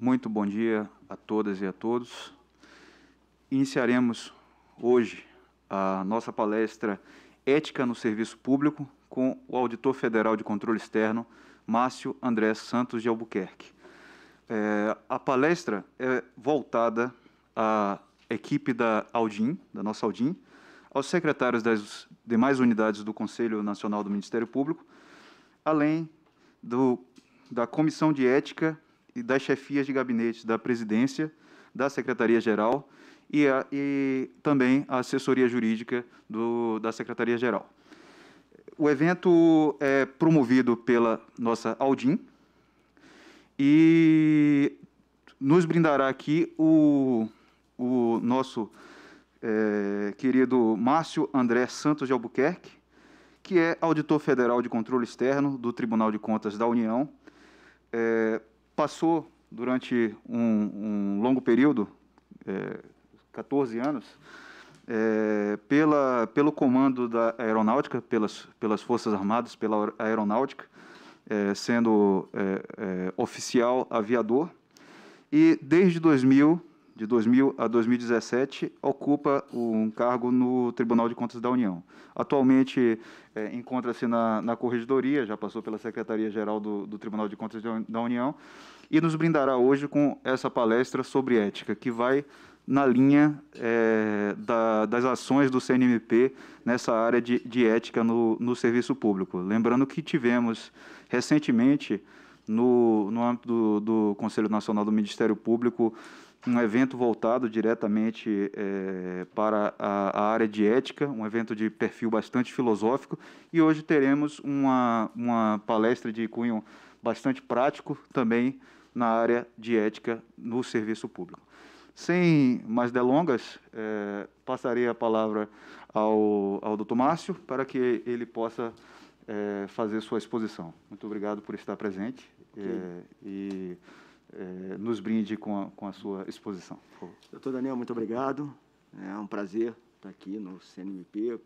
Muito bom dia a todas e a todos. Iniciaremos hoje a nossa palestra Ética no Serviço Público com o Auditor Federal de Controle Externo, Márcio André Santos de Albuquerque. É, a palestra é voltada à equipe da Audin, da nossa Audin, aos secretários das demais unidades do Conselho Nacional do Ministério Público, além do, da Comissão de Ética e das chefias de gabinete da presidência, da secretaria-geral e, e também a assessoria jurídica do, da secretaria-geral. O evento é promovido pela nossa Aldim e nos brindará aqui o, o nosso é, querido Márcio André Santos de Albuquerque, que é auditor federal de controle externo do Tribunal de Contas da União. É, passou durante um, um longo período, é, 14 anos, é, pela, pelo comando da aeronáutica, pelas, pelas Forças Armadas, pela aeronáutica, é, sendo é, é, oficial aviador. E desde 2000 de 2000 a 2017, ocupa um cargo no Tribunal de Contas da União. Atualmente, é, encontra-se na, na Corregedoria, já passou pela Secretaria-Geral do, do, Tribunal de Contas da União, e nos brindará hoje com essa palestra sobre ética, que vai na linha é, da, das ações do CNMP nessa área de, de ética no, no serviço público. Lembrando que tivemos recentemente, no, no âmbito do, do Conselho Nacional do Ministério Público, um evento voltado diretamente é, para a, a, área de ética, um evento de perfil bastante filosófico, e hoje teremos uma, uma palestra de cunho bastante prático também na área de ética no serviço público. Sem mais delongas, é, passarei a palavra ao, ao doutor Márcio para que ele possa é, fazer sua exposição. Muito obrigado por estar presente okay. É, e eh, nos brinde com a, com a sua exposição. Doutor Daniel, muito obrigado. É um prazer estar aqui no CNMP.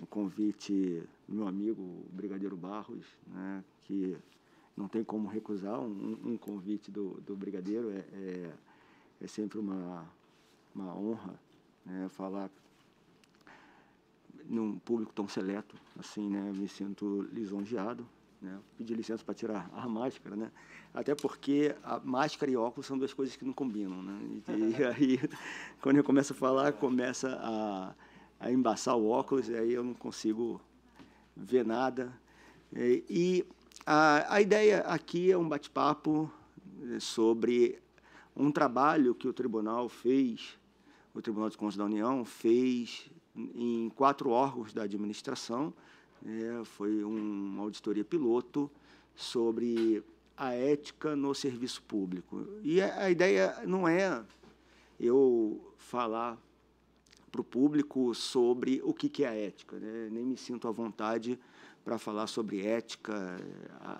Um convite do meu amigo, o Brigadeiro Barros, né, que não tem como recusar um, um convite do, do Brigadeiro. É, é, é, sempre uma, uma honra né, falar num público tão seleto. Assim, né, me sinto lisonjeado. Né? Pedir licença para tirar a máscara, né? Até porque a máscara e óculos são duas coisas que não combinam, né? E, e aí, quando eu começo a falar, começa a, a embaçar o óculos, e aí eu não consigo ver nada. E, e a, a ideia aqui é um bate-papo eh, sobre um trabalho que o tribunal fez, o Tribunal de Contas da União fez em quatro órgãos da administração, é, foi uma auditoria piloto sobre a ética no serviço público. E a, a ideia não é eu falar para o público sobre o que, que é a ética. Né? Nem me sinto à vontade para falar sobre ética.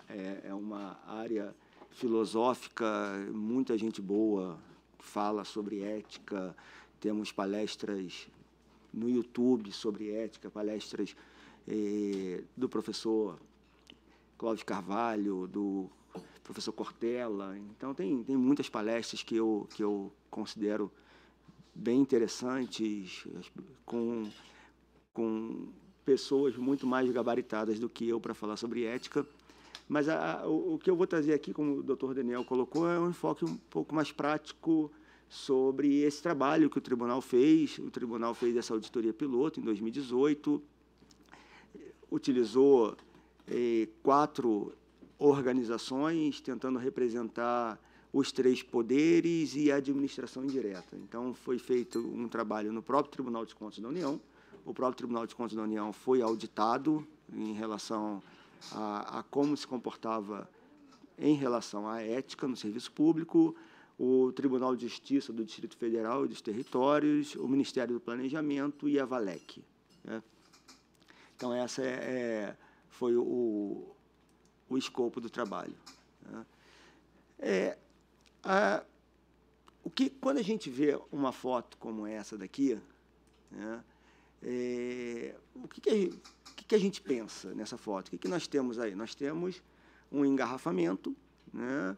É, é uma área filosófica, muita gente boa fala sobre ética. Temos palestras no YouTube sobre ética, palestras eh, do professor Cláudio Carvalho, do professor Cortella. Então, tem, tem muitas palestras que eu, que eu considero bem interessantes, com, com pessoas muito mais gabaritadas do que eu para falar sobre ética. Mas a, o, o, que eu vou trazer aqui, como o doutor Daniel colocou, é um enfoque um pouco mais prático sobre esse trabalho que o tribunal fez. O tribunal fez essa auditoria piloto em 2018 utilizou eh, quatro organizações tentando representar os três poderes e a administração indireta. Então, foi feito um trabalho no próprio Tribunal de Contas da União. O próprio Tribunal de Contas da União foi auditado em relação a, a como se comportava em relação à ética no serviço público, o Tribunal de Justiça do Distrito Federal e dos Territórios, o Ministério do Planejamento e a VALEC. Né? Então, essa é, é foi o, o escopo do trabalho. Né? É, a, o que, quando a gente vê uma foto como essa daqui, né, é, o, que, que, a, o que, que, a, gente pensa nessa foto? O que, nós temos aí? Nós temos um engarrafamento né,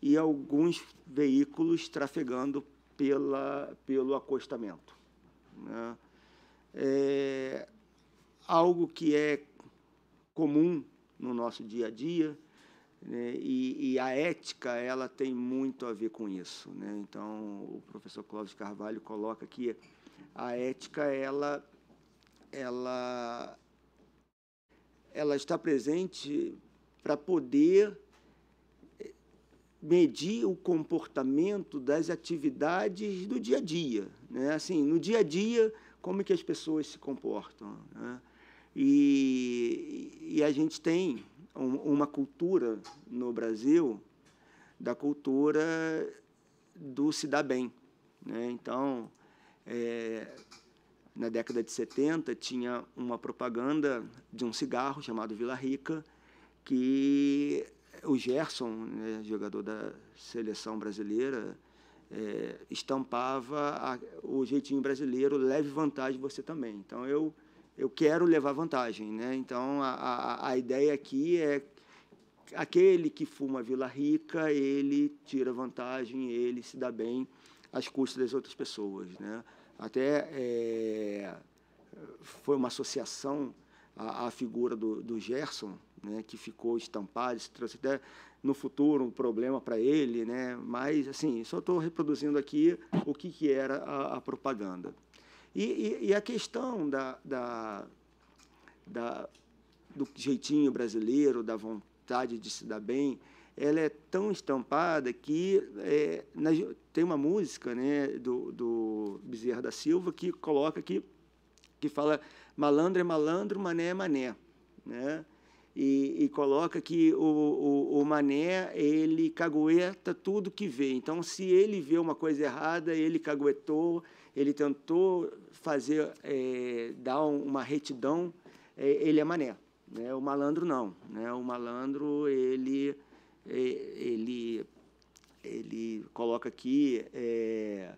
e alguns veículos trafegando pela, pelo acostamento. Né? É, algo que é comum no nosso dia a dia, né? e, e, a ética ela tem muito a ver com isso. Né? Então, o professor Clóvis Carvalho coloca que a ética ela, ela, ela está presente para poder medir o comportamento das atividades do dia a dia, né? Assim, no dia a dia, como é que as pessoas se comportam? Né? E, e a gente tem um, uma cultura no Brasil da cultura do se dar bem. Né? Então, é, na década de 70, tinha uma propaganda de um cigarro chamado Vila Rica, que o Gerson, né, jogador da seleção brasileira, é, estampava a, o jeitinho brasileiro, leve vantagem você também. Então, eu eu quero levar vantagem, né? Então a, a, a ideia aqui é aquele que fuma Vila Rica, ele tira vantagem, ele se dá bem às custas das outras pessoas, né? Até é, foi uma associação à, figura do, do Gerson, né? Que ficou estampado, isso trouxe até no futuro um problema para ele, né? Mas assim, só estou reproduzindo aqui o que, que era a, a propaganda. E, e, e a questão da, da, da, do jeitinho brasileiro, da vontade de se dar bem, ela é tão estampada que é, na, tem uma música né, do, do Bezerra da Silva que coloca que, que fala malandro é malandro, mané é mané. Né? E, e, coloca que o, o, o, mané ele cagueta tudo que vê. Então, se ele vê uma coisa errada, ele caguetou ele tentou fazer, é, dar uma retidão, é, ele é mané. Né? O malandro não. Né? O malandro, ele, é, ele, ele coloca aqui... É,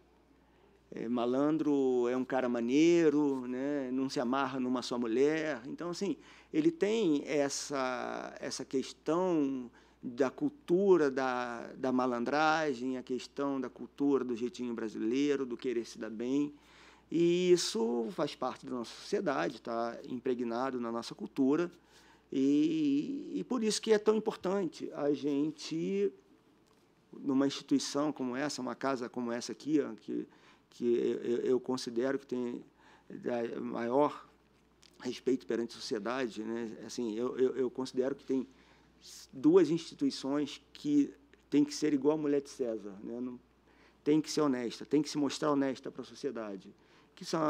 é, malandro é um cara maneiro, né? não se amarra numa só mulher. Então, assim, ele tem essa, essa questão da cultura da, da malandragem, a questão da cultura do jeitinho brasileiro, do querer se dar bem. E isso faz parte da nossa sociedade, está impregnado na nossa cultura. E, e por isso que é tão importante a gente, numa instituição como essa, uma casa como essa aqui, que, que eu, considero que tem maior respeito perante a sociedade, né? assim, eu, eu, eu considero que tem duas instituições que tem que ser igual a mulher de César, né? Não, tem que ser honesta, tem que se mostrar honesta para a sociedade, que são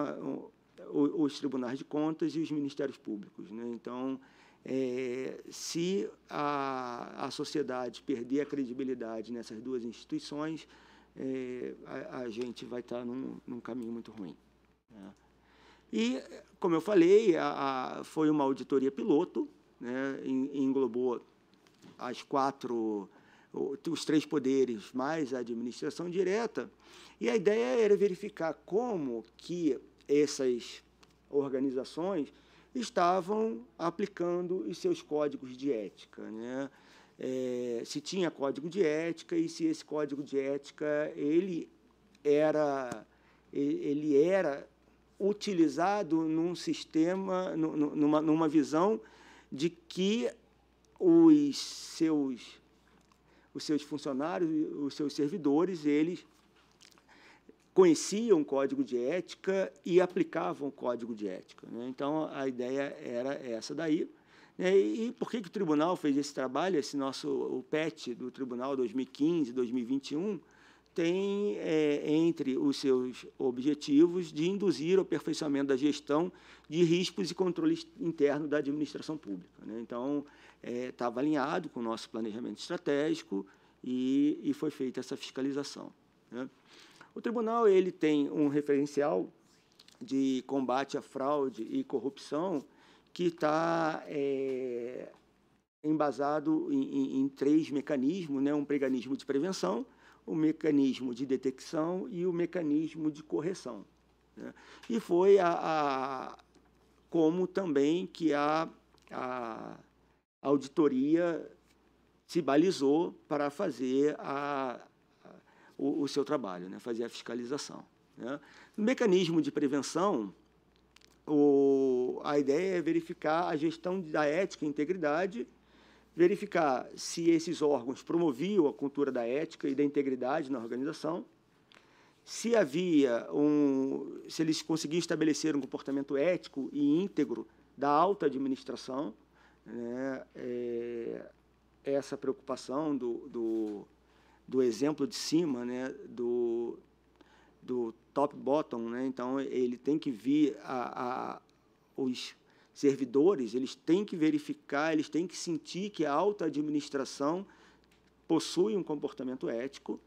ah, os tribunais de contas e os ministérios públicos. Né? Então, é, se a, a sociedade perder a credibilidade nessas duas instituições, é, a, a, gente vai estar num, num caminho muito ruim. Né? E, como eu falei, a, foi uma auditoria piloto, né? englobou as quatro os três poderes mais a administração direta e a ideia era verificar como que essas organizações estavam aplicando os seus códigos de ética, né? É, se tinha código de ética e se esse código de ética ele era ele era utilizado num sistema numa, numa visão de que os seus, os seus funcionários, os seus servidores, eles conheciam o código de ética e aplicavam o código de ética. Né? Então, a ideia era essa daí. Né? E por que, que o tribunal fez esse trabalho, esse nosso o PET do tribunal 2015, 2021? tem é, entre os seus objetivos de induzir o aperfeiçoamento da gestão de riscos e controle interno da administração pública. Né? Então, estava é, alinhado com o nosso planejamento estratégico e, e foi feita essa fiscalização. Né? O tribunal ele tem um referencial de combate à fraude e corrupção que está é, embasado em, em, em, três mecanismos, né? um mecanismo de prevenção, o mecanismo de detecção e o mecanismo de correção. Né? E foi a, a, como também que a, a auditoria se balizou para fazer a, a, o, o, seu trabalho, né? fazer a fiscalização. Né? No mecanismo de prevenção, o, a ideia é verificar a gestão da ética e integridade verificar se esses órgãos promoviam a cultura da ética e da integridade na organização, se havia um, se eles conseguiam estabelecer um comportamento ético e íntegro da alta administração, né, é, essa preocupação do, do, do, exemplo de cima, né, do, do top bottom, né, então ele tem que vir a, a os servidores, eles têm que verificar, eles têm que sentir que a alta administração possui um comportamento ético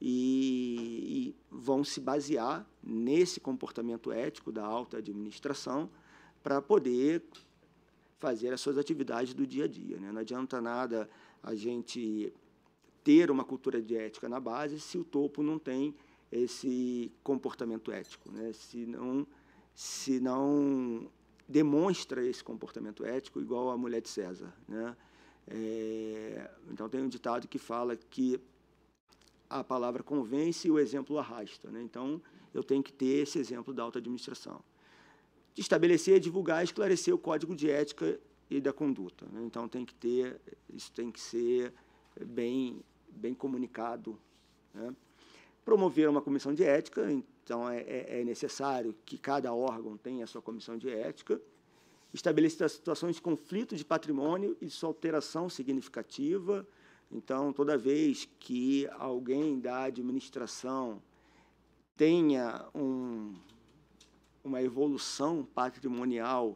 e, e vão se basear nesse comportamento ético da alta administração para poder fazer as suas atividades do dia a dia. Né? Não adianta nada a gente ter uma cultura de ética na base se o topo não tem esse comportamento ético, né? se não se não demonstra esse comportamento ético igual a mulher de César. Né? É, então, tem um ditado que fala que a palavra convence e o exemplo arrasta. Né? Então, eu tenho que ter esse exemplo da alta administração. Estabelecer, divulgar, esclarecer o código de ética e da conduta. Né? Então, tem que ter, isso tem que ser bem, bem comunicado. Né? Promover uma comissão de ética, então, é, é, é necessário que cada órgão tenha a sua comissão de ética, estabeleça situações de conflito de patrimônio e de sua alteração significativa. Então, toda vez que alguém da administração tenha um, uma evolução patrimonial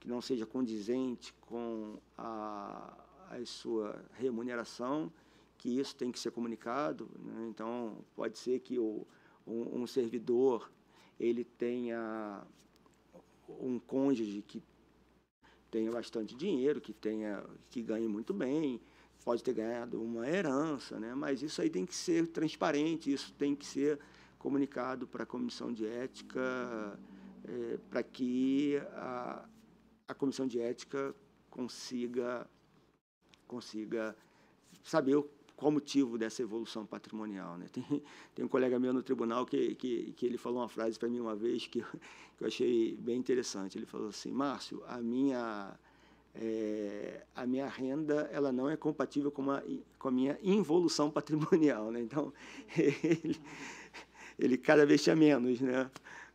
que não seja condizente com a, a sua remuneração, que isso tem que ser comunicado. Né? Então, pode ser que o um, um servidor ele tenha um cônjuge que tenha bastante dinheiro, que tenha que ganhe muito bem, pode ter ganhado uma herança, né? Mas isso aí tem que ser transparente, isso tem que ser comunicado para a comissão de ética, é, para que a, a comissão de ética consiga consiga saber o qual motivo dessa evolução patrimonial. Né? Tem, tem um colega meu no tribunal que, que, que ele falou uma frase para mim uma vez que eu, que eu, achei bem interessante. Ele falou assim, Márcio, a minha, é, a minha renda ela não é compatível com, uma, com a minha involução patrimonial. Né? Então, ele, ele cada vez tinha menos, né?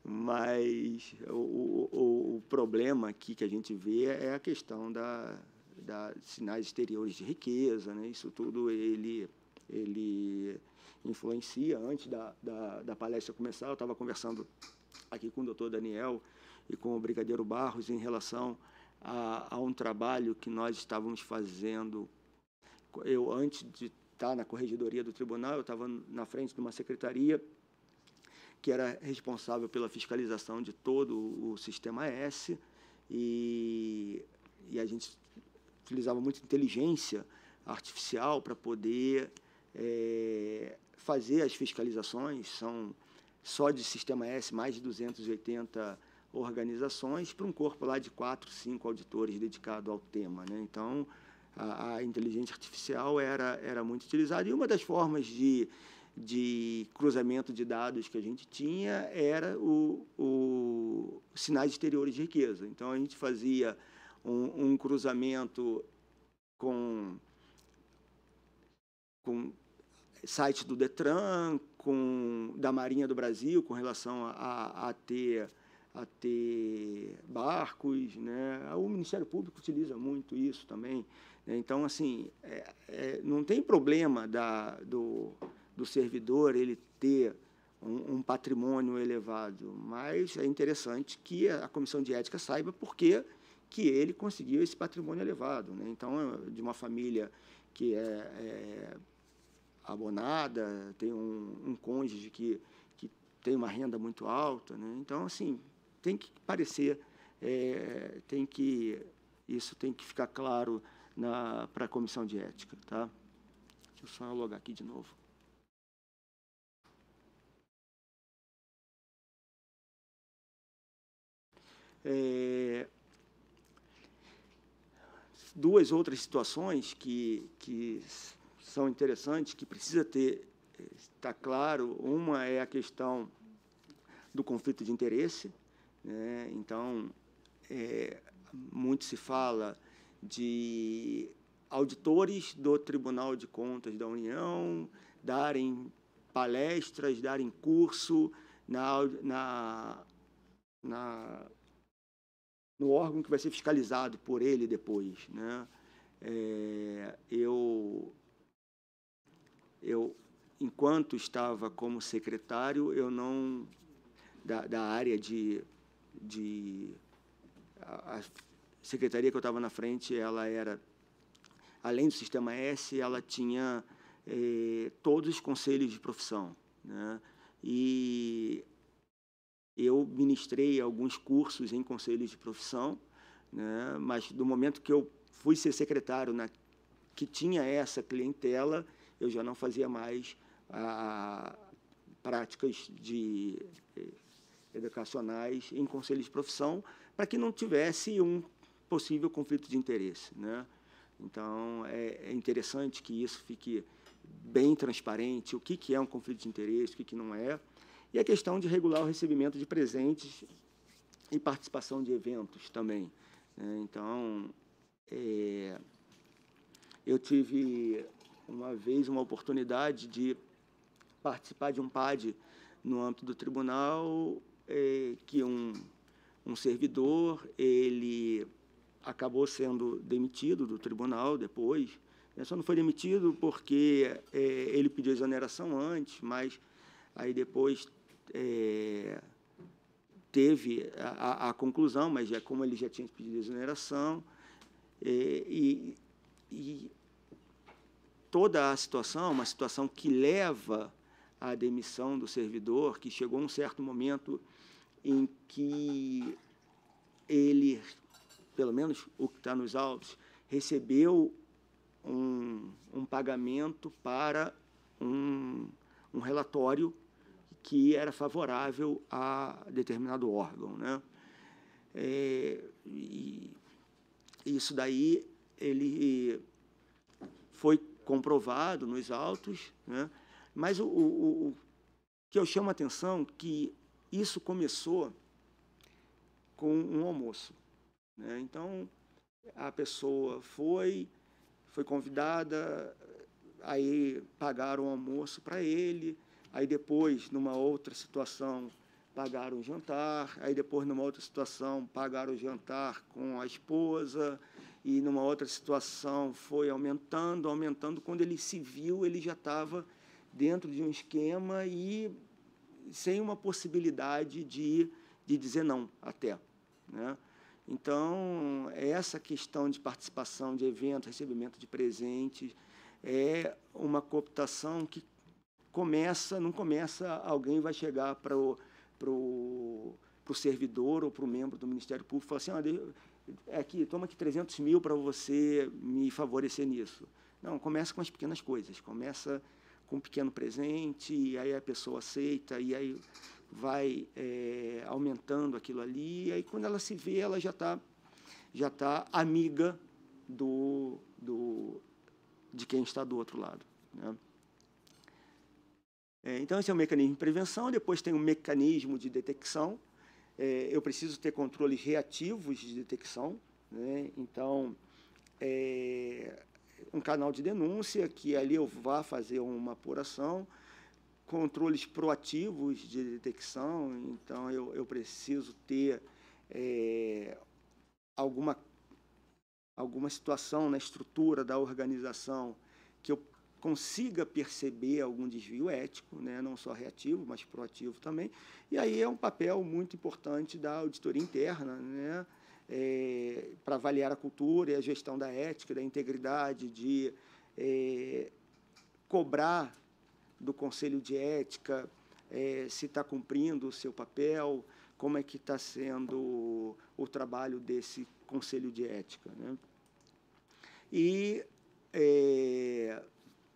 mas o, o, o problema aqui que a gente vê é a questão da, da sinais exteriores de riqueza, né? Isso tudo ele ele influencia. Antes da, da, da palestra começar, eu estava conversando aqui com o doutor Daniel e com o brigadeiro Barros em relação a, a um trabalho que nós estávamos fazendo. Eu, antes de estar tá na corregedoria do tribunal, eu estava na frente de uma secretaria que era responsável pela fiscalização de todo o sistema S e, e a gente utilizava muita inteligência artificial para poder é, fazer as fiscalizações. São só de Sistema S mais de 280 organizações para um corpo lá de quatro, cinco auditores dedicado ao tema. Né? Então, a, a, inteligência artificial era, era muito utilizada. E uma das formas de, de cruzamento de dados que a gente tinha era o, o sinais exteriores de riqueza. Então, a gente fazia um, um cruzamento com, com site do Detran, com, da Marinha do Brasil, com relação a, a ter a ter barcos, né? O Ministério Público utiliza muito isso também. Né? Então, assim, é, é, não tem problema da, do, do servidor ele ter um, um, patrimônio elevado, mas é interessante que a Comissão de Ética saiba porque que ele conseguiu esse patrimônio elevado. Né? Então, é de uma família que é, é abonada, tem um, um cônjuge que, que tem uma renda muito alta. Né? Então, assim, tem que parecer, é, tem que isso tem que ficar claro para a comissão de ética. Tá? Deixa eu só logar aqui de novo. É, duas outras situações que, que são interessantes, que precisa ter está claro. Uma é a questão do conflito de interesse. Né? Então, é, muito se fala de auditores do Tribunal de Contas da União darem palestras, darem curso na, na, na no órgão que vai ser fiscalizado por ele depois. Né? É, eu, eu, enquanto estava como secretário, eu não da, da área de, de a, a secretaria que eu estava na frente, ela era além do sistema S, ela tinha é, todos os conselhos de profissão, né? E eu ministrei alguns cursos em conselhos de profissão, né, mas do momento que eu fui ser secretário na, que tinha essa clientela, eu já não fazia mais a, a práticas de eh, educacionais em conselhos de profissão para que não tivesse um possível conflito de interesse, né? Então é, é interessante que isso fique bem transparente, o que, que é um conflito de interesse, o que, que não é, e a questão de regular o recebimento de presentes e participação de eventos também. Né? Então, é, eu tive uma vez uma oportunidade de participar de um PAD no âmbito do tribunal, é, que um, um servidor, ele acabou sendo demitido do tribunal depois. Né? só não foi demitido porque é, ele pediu exoneração antes, mas aí depois é, teve a, a, conclusão, mas já, como ele já tinha pedido exoneração, é, e, e toda a situação, uma situação que leva à demissão do servidor, que chegou um certo momento em que ele, pelo menos o que está nos autos, recebeu um, um pagamento para um, um relatório que era favorável a determinado órgão. Né? É, e isso daí ele foi comprovado nos autos, né? mas o, o, o que eu chamo a atenção é que isso começou com um almoço. Né? Então, a pessoa foi, foi convidada, aí pagaram o almoço para ele, Aí depois, numa outra situação, pagaram o jantar. Aí depois, numa outra situação, pagaram o jantar com a esposa. E numa outra situação, foi aumentando, aumentando. Quando ele se viu, ele já estava dentro de um esquema e sem uma possibilidade de, de dizer não até. Né? Então, essa questão de participação de eventos, recebimento de presentes, é uma cooptação que começa, não começa, alguém vai chegar para o para o servidor ou para o membro do Ministério Público e falar assim, é aqui, toma aqui 300 mil para você me favorecer nisso. Não, começa com as pequenas coisas, começa com um pequeno presente, e aí a pessoa aceita, e aí vai é, aumentando aquilo ali, e aí quando ela se vê, ela já está já tá amiga do, do, de quem está do outro lado. Né? É, então, esse é o mecanismo de prevenção. Depois tem o mecanismo de detecção. É, eu preciso ter controles reativos de detecção. Né? Então, é, um canal de denúncia, que ali eu vá fazer uma apuração. Controles proativos de detecção. Então, eu, eu preciso ter é, alguma, alguma situação na estrutura da organização que eu consiga perceber algum desvio ético, né, não só reativo, mas proativo também. E aí é um papel muito importante da auditoria interna, né, é, para avaliar a cultura e a gestão da ética, da integridade, de é, cobrar do Conselho de Ética é, se está cumprindo o seu papel, como é que está sendo o trabalho desse Conselho de Ética. Né? E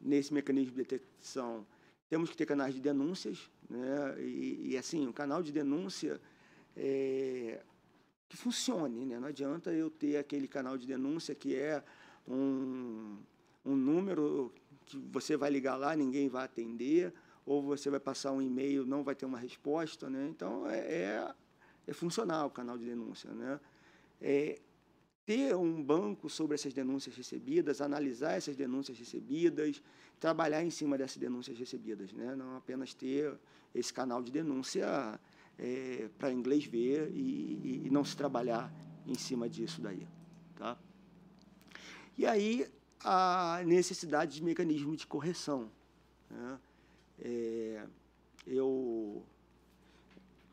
nesse mecanismo de detecção. Temos que ter canais de denúncias, né? e, e assim, um canal de denúncia é, que funcione. Né? Não adianta eu ter aquele canal de denúncia que é um, um número que você vai ligar lá, ninguém vai atender, ou você vai passar um e-mail, não vai ter uma resposta. Né? Então, é, é, é funcional o canal de denúncia. Né? É, ter um banco sobre essas denúncias recebidas, analisar essas denúncias recebidas, trabalhar em cima dessas denúncias recebidas, né? não apenas ter esse canal de denúncia é, para inglês ver e, e, não se trabalhar em cima disso daí. Tá? E aí a necessidade de mecanismo de correção. Né? É, eu,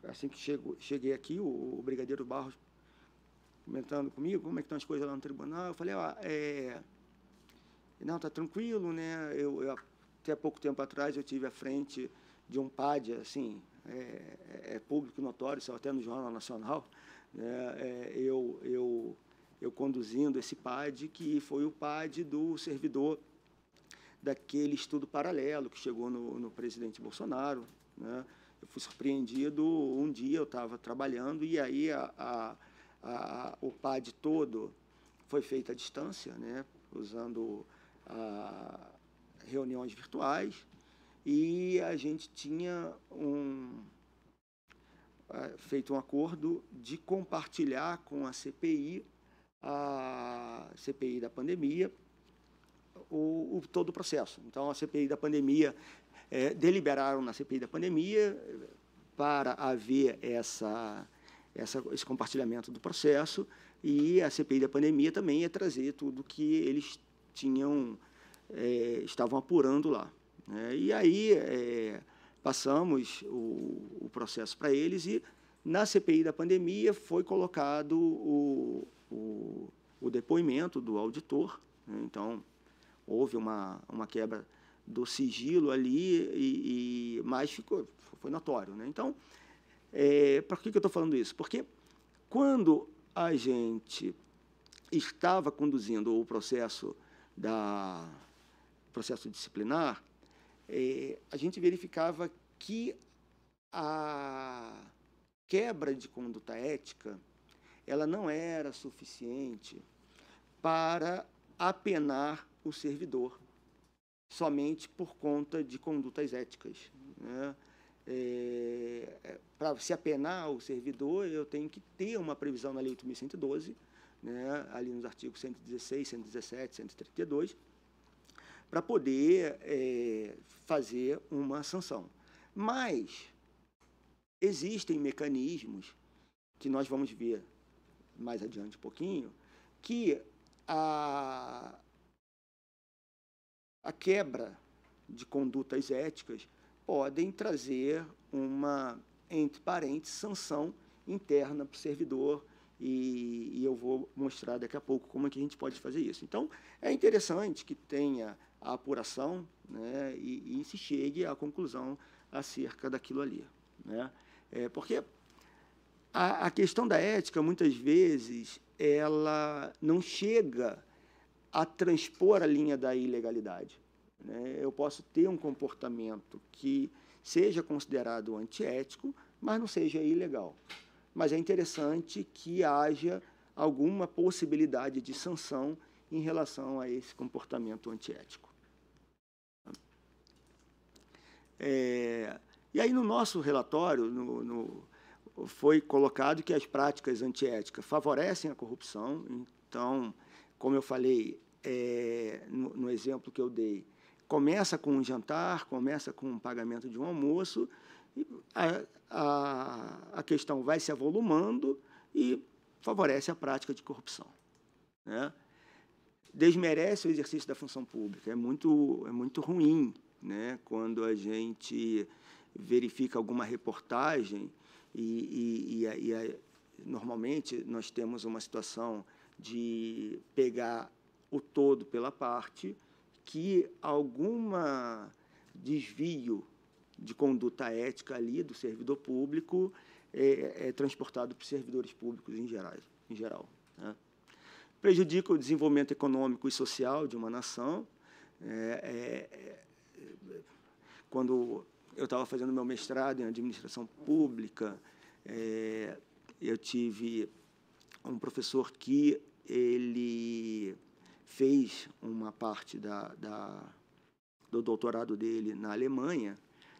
assim que chego, cheguei aqui, o, o Brigadeiro Barros comentando comigo como é que estão as coisas lá no tribunal. Eu falei, ó, é, não, tá tranquilo, né? Eu, eu, até pouco tempo atrás eu tive à frente de um PAD, assim, é, é, é público notório, saiu até no Jornal Nacional, né? É, eu, eu, eu conduzindo esse PAD, que foi o PAD do servidor daquele estudo paralelo que chegou no, no presidente Bolsonaro. Né? Eu fui surpreendido um dia, eu estava trabalhando, e aí a, a a, o PAD todo foi feito à distância, né, usando a, reuniões virtuais, e a gente tinha um, a, feito um acordo de compartilhar com a CPI, a CPI da pandemia, o, o todo o processo. Então, a CPI da pandemia, é, deliberaram na CPI da pandemia para haver essa essa, esse compartilhamento do processo e a CPI da pandemia também ia trazer tudo que eles tinham é, estavam apurando lá. Né? E aí é, passamos o, o processo para eles e na CPI da pandemia foi colocado o, o, o depoimento do auditor. Né? Então houve uma, uma quebra do sigilo ali e, e mas ficou foi notório, né? Então é, Por que, que eu estou falando isso? Porque quando a gente estava conduzindo o processo da processo disciplinar, é, a gente verificava que a quebra de conduta ética ela não era suficiente para apenar o servidor somente por conta de condutas éticas. Né? é, é para se apenar o servidor, eu tenho que ter uma previsão na Lei 8.112, né, ali nos artigos 116, 117, 132, para poder é, fazer uma sanção. Mas existem mecanismos que nós vamos ver mais adiante um pouquinho, que a, a quebra de condutas éticas podem trazer uma, entre parênteses, sanção interna para o servidor, e, e, eu vou mostrar daqui a pouco como é que a gente pode fazer isso. Então, é interessante que tenha a apuração né, e, e se chegue à conclusão acerca daquilo ali. Né? É, porque a, a questão da ética, muitas vezes, ela não chega a transpor a linha da ilegalidade. Né? Eu posso ter um comportamento que seja considerado antiético, mas não seja ilegal. Mas é interessante que haja alguma possibilidade de sanção em relação a esse comportamento antiético. É, e aí, no nosso relatório, no, no, foi colocado que as práticas antiéticas favorecem a corrupção. Então, como eu falei, é, no, no exemplo que eu dei, começa com um jantar, começa com um pagamento de um almoço, e a, a, a questão vai se avolumando e favorece a prática de corrupção. Né? Desmerece o exercício da função pública. É muito, é muito ruim né? quando a gente verifica alguma reportagem e, e, e, e a, normalmente nós temos uma situação de pegar o todo pela parte que alguma desvio de conduta ética ali do servidor público é, é transportado para os servidores públicos em geral. Em geral né? Prejudica o desenvolvimento econômico e social de uma nação. É, é, é quando eu estava fazendo meu mestrado em administração pública, é, eu tive um professor que ele fez uma parte da, da, do doutorado dele na Alemanha,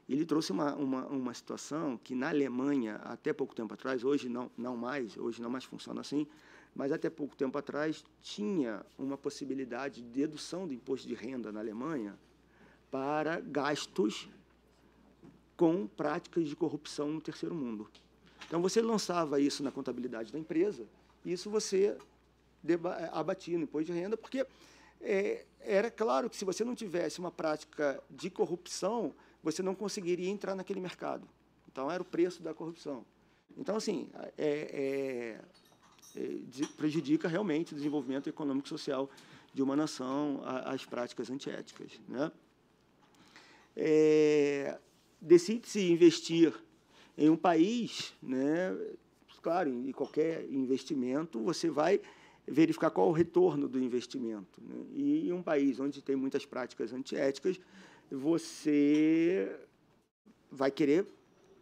ele trouxe uma, uma, uma situação que na Alemanha, até pouco tempo atrás, hoje não, não mais, hoje não mais funciona assim, mas até pouco tempo atrás tinha uma possibilidade de dedução do imposto de renda na Alemanha para gastos com práticas de corrupção no terceiro mundo. Então você lançava isso na contabilidade da empresa, e isso você eh, abatido imposto de renda, porque é, era claro que se você não tivesse uma prática de corrupção, você não conseguiria entrar naquele mercado. Então, era o preço da corrupção. Então, assim, é, é, de, prejudica realmente o desenvolvimento econômico e social de uma nação a, as práticas antiéticas. Né? Decide-se investir em um país, né, claro, em qualquer investimento, você vai verificar qual o retorno do investimento. Né? E em um país onde tem muitas práticas antiéticas, você vai querer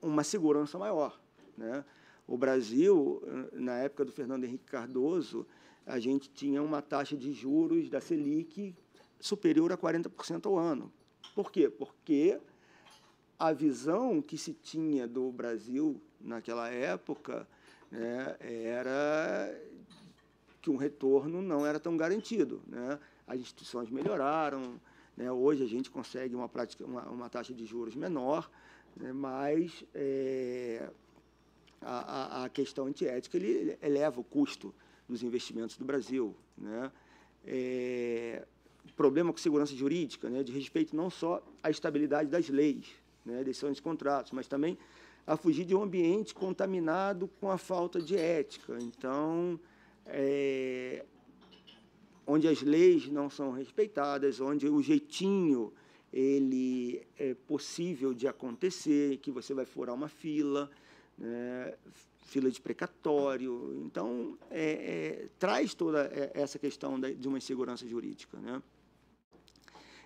uma segurança maior. Né? O Brasil, na época do Fernando Henrique Cardoso, a gente tinha uma taxa de juros da Selic superior a 40% ao ano. Por quê? Porque a visão que se tinha do Brasil naquela época né, era que um retorno não era tão garantido. Né? As instituições melhoraram, né? hoje a gente consegue uma, prática, uma, uma taxa de juros menor, né? mas é, a, a, questão antiética ele eleva o custo dos investimentos do Brasil. Né? É, problema com segurança jurídica, né? de respeito não só à estabilidade das leis, né? decisões de contratos, mas também a fugir de um ambiente contaminado com a falta de ética. Então, é, onde as leis não são respeitadas, onde o jeitinho ele é possível de acontecer, que você vai furar uma fila, né, fila de precatório. Então, é, é, traz toda essa questão de uma insegurança jurídica. Né?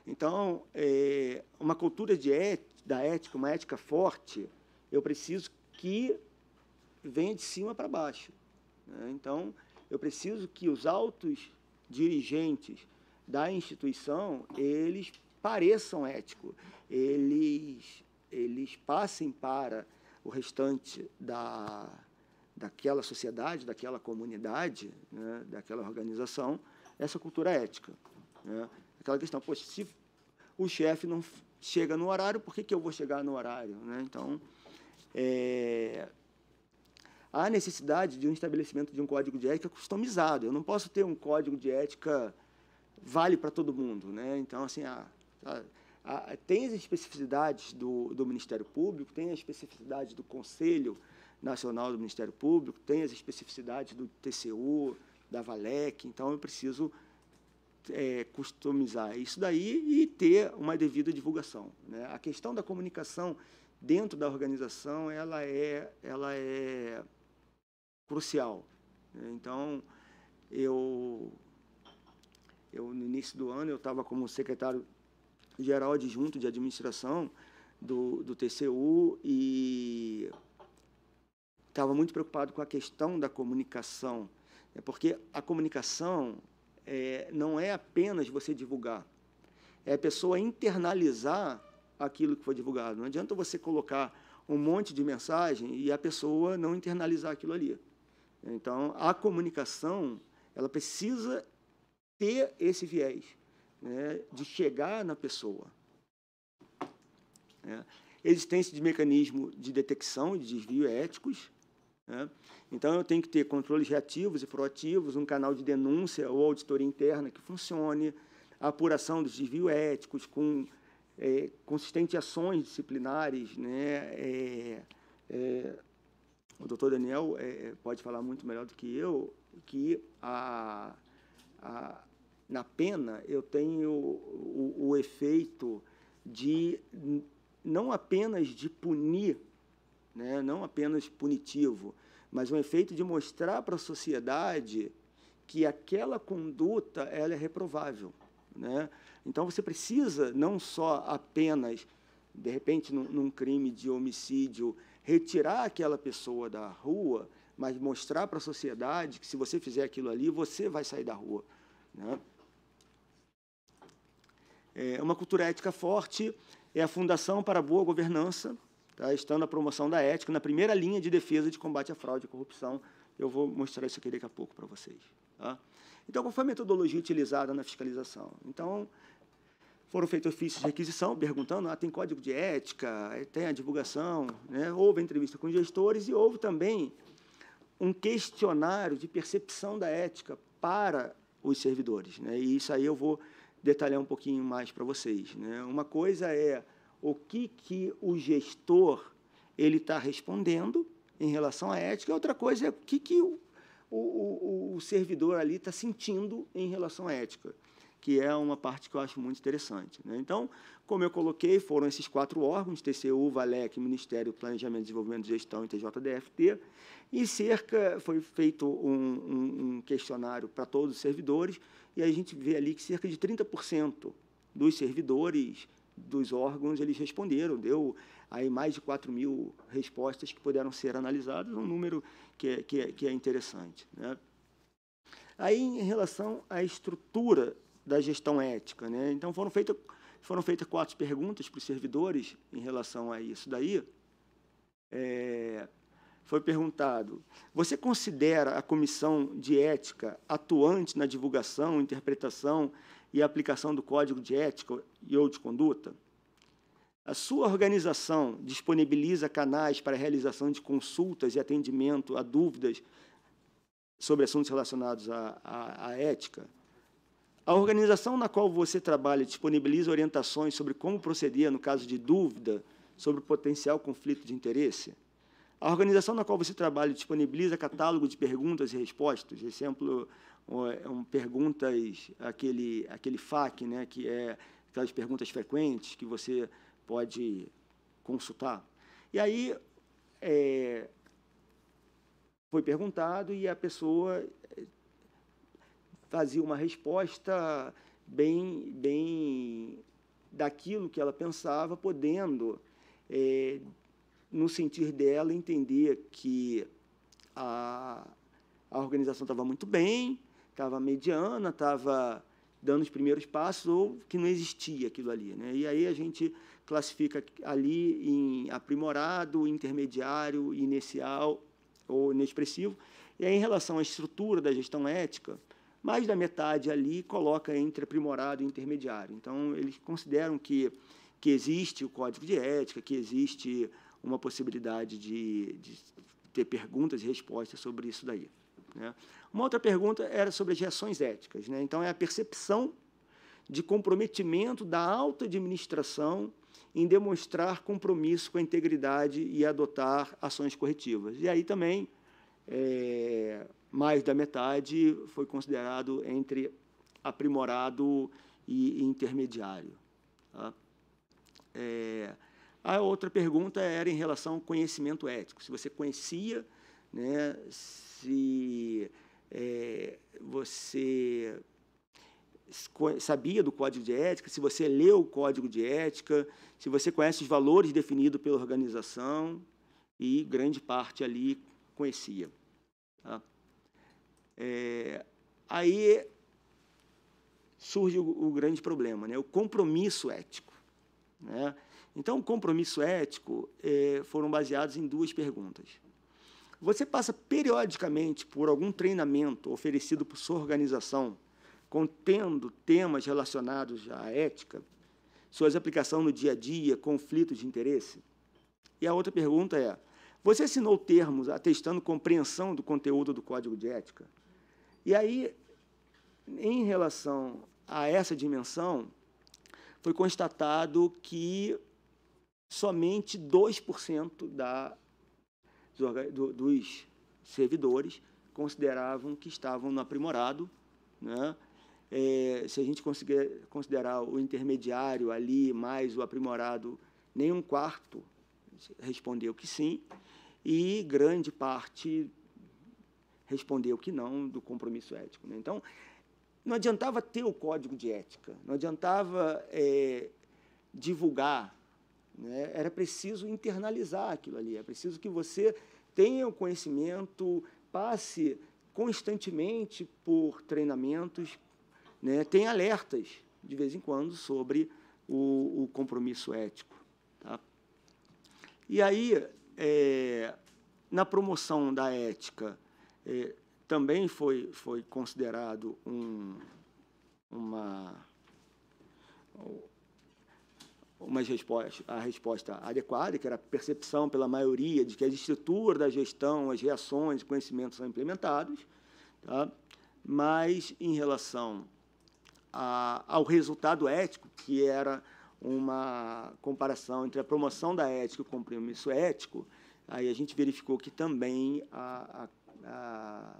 Então, é, uma cultura de ética, da ética, uma ética forte, eu preciso que venha de cima para baixo. Né? Então, eu preciso que os altos dirigentes da instituição, eles pareçam éticos, eles, eles passem para o restante da, daquela sociedade, daquela comunidade, né, daquela organização, essa cultura ética. Né? Aquela questão, poxa, se o chefe não chega no horário, por que, que eu vou chegar no horário? Né? Então, é, há necessidade de um estabelecimento de um código de ética customizado. Eu não posso ter um código de ética vale para todo mundo, né? Então assim, há tem as especificidades do, do Ministério Público, tem as especificidades do Conselho Nacional do Ministério Público, tem as especificidades do TCU, da Valec. Então eu preciso é, customizar isso daí e ter uma devida divulgação. Né? A questão da comunicação dentro da organização ela é, ela é crucial. Né? Então, eu, eu no início do ano, eu estava como secretário-geral adjunto de administração do, do TCU e estava muito preocupado com a questão da comunicação, né? porque a comunicação é, não é apenas você divulgar, é a pessoa internalizar aquilo que foi divulgado. Não adianta você colocar um monte de mensagem e a pessoa não internalizar aquilo ali. Então, a comunicação ela precisa ter esse viés né, de chegar na pessoa. Né? Existência de mecanismo de detecção de desvio éticos. Né? Então, eu tenho que ter controles reativos e proativos, um canal de denúncia ou auditoria interna que funcione, a apuração dos desvios éticos com é, consistentes ações disciplinares, né, é, é, o doutor Daniel é, é, pode falar muito melhor do que eu, que a, a na pena eu tenho o, o, o efeito de não apenas de punir, né, não apenas punitivo, mas um efeito de mostrar para a sociedade que aquela conduta ela é reprovável. Né? Então você precisa não só apenas, de repente, num, num crime de homicídio, retirar aquela pessoa da rua, mas mostrar para a sociedade que se você fizer aquilo ali, você vai sair da rua. Né? É, uma cultura ética forte é a fundação para a boa governança, tá? estando a promoção da ética na primeira linha de defesa de combate à fraude e à corrupção. Eu vou mostrar isso aqui daqui a pouco para vocês. Tá? Então, qual foi a metodologia utilizada na fiscalização? Então, foram feitos ofícios de requisição, perguntando, ah, tem código de ética, eh, tem a divulgação, né? houve entrevista com gestores e houve também um questionário de percepção da ética para os servidores. Né? E isso aí eu vou detalhar um pouquinho mais para vocês. Né? Uma coisa é o que, que o gestor ele está respondendo em relação à ética, outra coisa é o que, que o, o, o servidor ali está sentindo em relação à ética que é uma parte que eu acho muito interessante. Né? Então, como eu coloquei, foram esses quatro órgãos, TCU, VALEC, Ministério do Planejamento, Desenvolvimento, Gestão e TJDFT, e cerca foi feito um, um, um questionário para todos os servidores, e a gente vê ali que cerca de 30% dos servidores dos órgãos, eles responderam, deu aí mais de 4 mil respostas que puderam ser analisadas, um número que é, que é, que é interessante. Né? Aí, em relação à estrutura da gestão ética. Né? Então, foram, feita, foram feitas quatro perguntas para os servidores em relação a isso daí. É, foi perguntado: você considera a comissão de ética atuante na divulgação, interpretação e aplicação do código de ética e ou de conduta? A sua organização disponibiliza canais para a realização de consultas e atendimento a dúvidas sobre assuntos relacionados à, à ética? A organização na qual você trabalha disponibiliza orientações sobre como proceder no caso de dúvida sobre o potencial conflito de interesse? A organização na qual você trabalha disponibiliza catálogo de perguntas e respostas, exemplo, é, um, perguntas, aquele, aquele FAQ, né, que é aquelas perguntas frequentes que você pode consultar. E aí é, foi perguntado e a pessoa fazia uma resposta bem, bem daquilo que ela pensava, podendo, é, no sentir dela, entender que a, a organização estava muito bem, estava mediana, estava dando os primeiros passos ou que não existia aquilo ali. Né? E aí a gente classifica ali em aprimorado, intermediário, inicial ou inexpressivo. E aí, em relação à estrutura da gestão ética, mais da metade ali coloca entre aprimorado e intermediário. Então, eles consideram que, que existe o código de ética, que existe uma possibilidade de, de ter perguntas e respostas sobre isso daí. Né? Uma outra pergunta era sobre as reações éticas. Né? Então, é a percepção de comprometimento da alta administração em demonstrar compromisso com a integridade e adotar ações corretivas. E aí também é, mais da metade foi considerado entre aprimorado e intermediário. Tá? É, a outra pergunta era em relação ao conhecimento ético. Se você conhecia, né, se é, você sabia do código de ética, se você leu o código de ética, se você conhece os valores definidos pela organização, e grande parte ali conhecia. Tá? É, aí surge o, o, grande problema, né? o compromisso ético. Né? Então, o compromisso ético é, foram baseados em duas perguntas. Você passa periodicamente por algum treinamento oferecido por sua organização contendo temas relacionados à ética, suas aplicações no dia a dia, conflitos de interesse? E a outra pergunta é: você assinou termos atestando compreensão do conteúdo do código de ética? E aí, em relação a essa dimensão, foi constatado que somente 2% da, dos servidores consideravam que estavam no aprimorado. Né? É, se a gente conseguir considerar o intermediário ali, mais o aprimorado, nem um quarto respondeu que sim, e grande parte respondeu que não do compromisso ético. Né? Então, não adiantava ter o código de ética, não adiantava é, divulgar, né? era preciso internalizar aquilo ali, é preciso que você tenha o conhecimento, passe constantemente por treinamentos, né? tem alertas de vez em quando sobre o, o compromisso ético. Tá? E aí, é, na promoção da ética é, também foi, foi considerado um, uma, umas a resposta adequada, que era a percepção pela maioria de que as estruturas da gestão, as reações, os conhecimentos são implementados, tá? mas em relação a, ao resultado ético, que era uma comparação entre a promoção da ética e o compromisso ético, aí a gente verificou que também a, a a,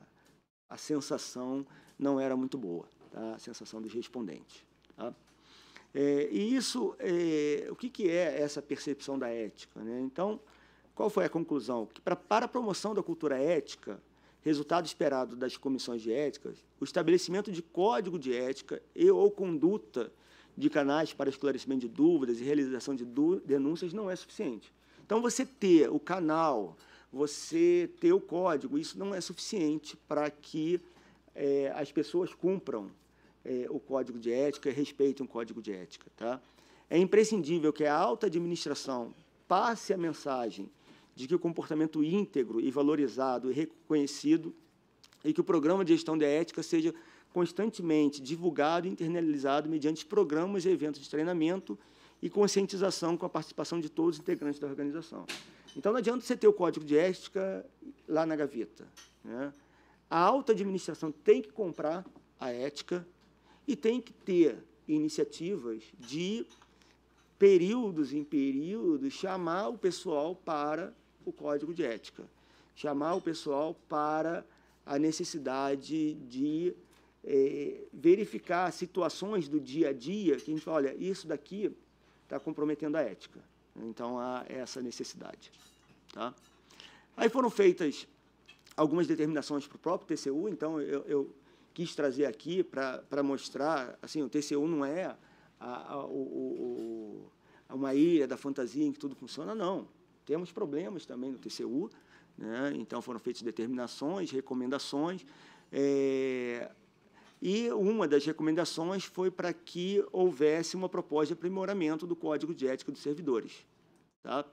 a sensação não era muito boa, tá? a sensação dos respondentes. Tá? É, e isso, é, o que, que é essa percepção da ética? Né? Então, qual foi a conclusão? Que pra, para a promoção da cultura ética, resultado esperado das comissões de ética, o estabelecimento de código de ética e ou conduta de canais para esclarecimento de dúvidas e realização de denúncias não é suficiente. Então, você ter o canal, você ter o código. Isso não é suficiente para que é, as pessoas cumpram é, o código de ética e respeitem o código de ética. Tá? É imprescindível que a alta administração passe a mensagem de que o comportamento íntegro e valorizado e reconhecido e que o programa de gestão da ética seja constantemente divulgado e internalizado mediante programas e eventos de treinamento e conscientização com a participação de todos os integrantes da organização. Então não adianta você ter o código de ética lá na gaveta. Né? A alta administração tem que comprar a ética e tem que ter iniciativas de períodos em períodos chamar o pessoal para o código de ética, chamar o pessoal para a necessidade de é, verificar situações do dia a dia que a gente fala, olha, isso daqui está comprometendo a ética. Então há essa necessidade. Tá? Aí foram feitas algumas determinações para o próprio TCU, então eu, eu quis trazer aqui para mostrar, assim, o TCU não é a, a, o, o, uma ilha da fantasia em que tudo funciona, não. Temos problemas também no TCU, né? então foram feitas determinações, recomendações. É, e uma das recomendações foi para que houvesse uma proposta de aprimoramento do Código de Ética dos Servidores. Tá?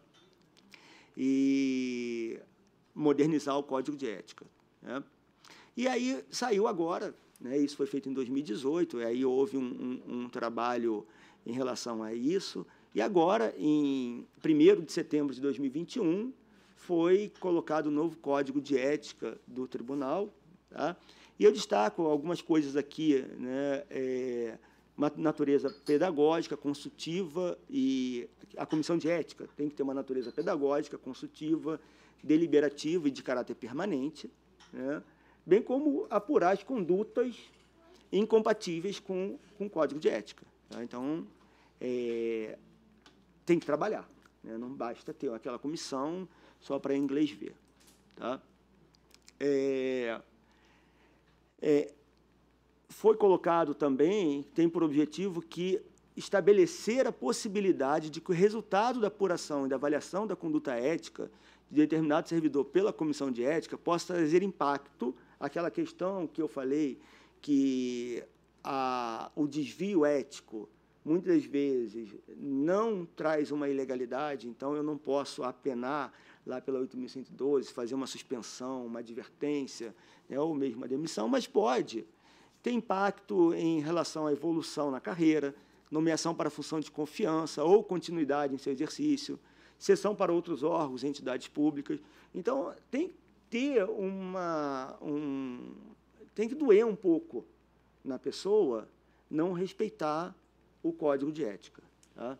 E modernizar o Código de Ética. Né? E aí saiu agora, né? isso foi feito em 2018, E aí houve um, um, um trabalho em relação a isso. E agora, em 1 de setembro de 2021, foi colocado o novo Código de Ética do Tribunal, tá? E eu destaco algumas coisas aqui, né, é, natureza pedagógica, consultiva e a comissão de ética tem que ter uma natureza pedagógica, consultiva, deliberativa e de caráter permanente, né, bem como apurar as condutas incompatíveis com, com o código de ética. Tá? Então, é, tem que trabalhar. Né? Não basta ter aquela comissão só para inglês ver. Tá? É, é, foi colocado também, tem por objetivo que estabelecer a possibilidade de que o resultado da apuração e da avaliação da conduta ética de determinado servidor pela comissão de ética possa trazer impacto àquela questão que eu falei que a, o desvio ético muitas vezes não traz uma ilegalidade, então eu não posso apenar lá pela 8.112, fazer uma suspensão, uma advertência, né, ou mesmo a demissão, mas pode ter impacto em relação à evolução na carreira, nomeação para função de confiança ou continuidade em seu exercício, sessão para outros órgãos, entidades públicas. Então, tem que ter uma. Um, tem que doer um pouco na pessoa não respeitar o código de ética. Tá?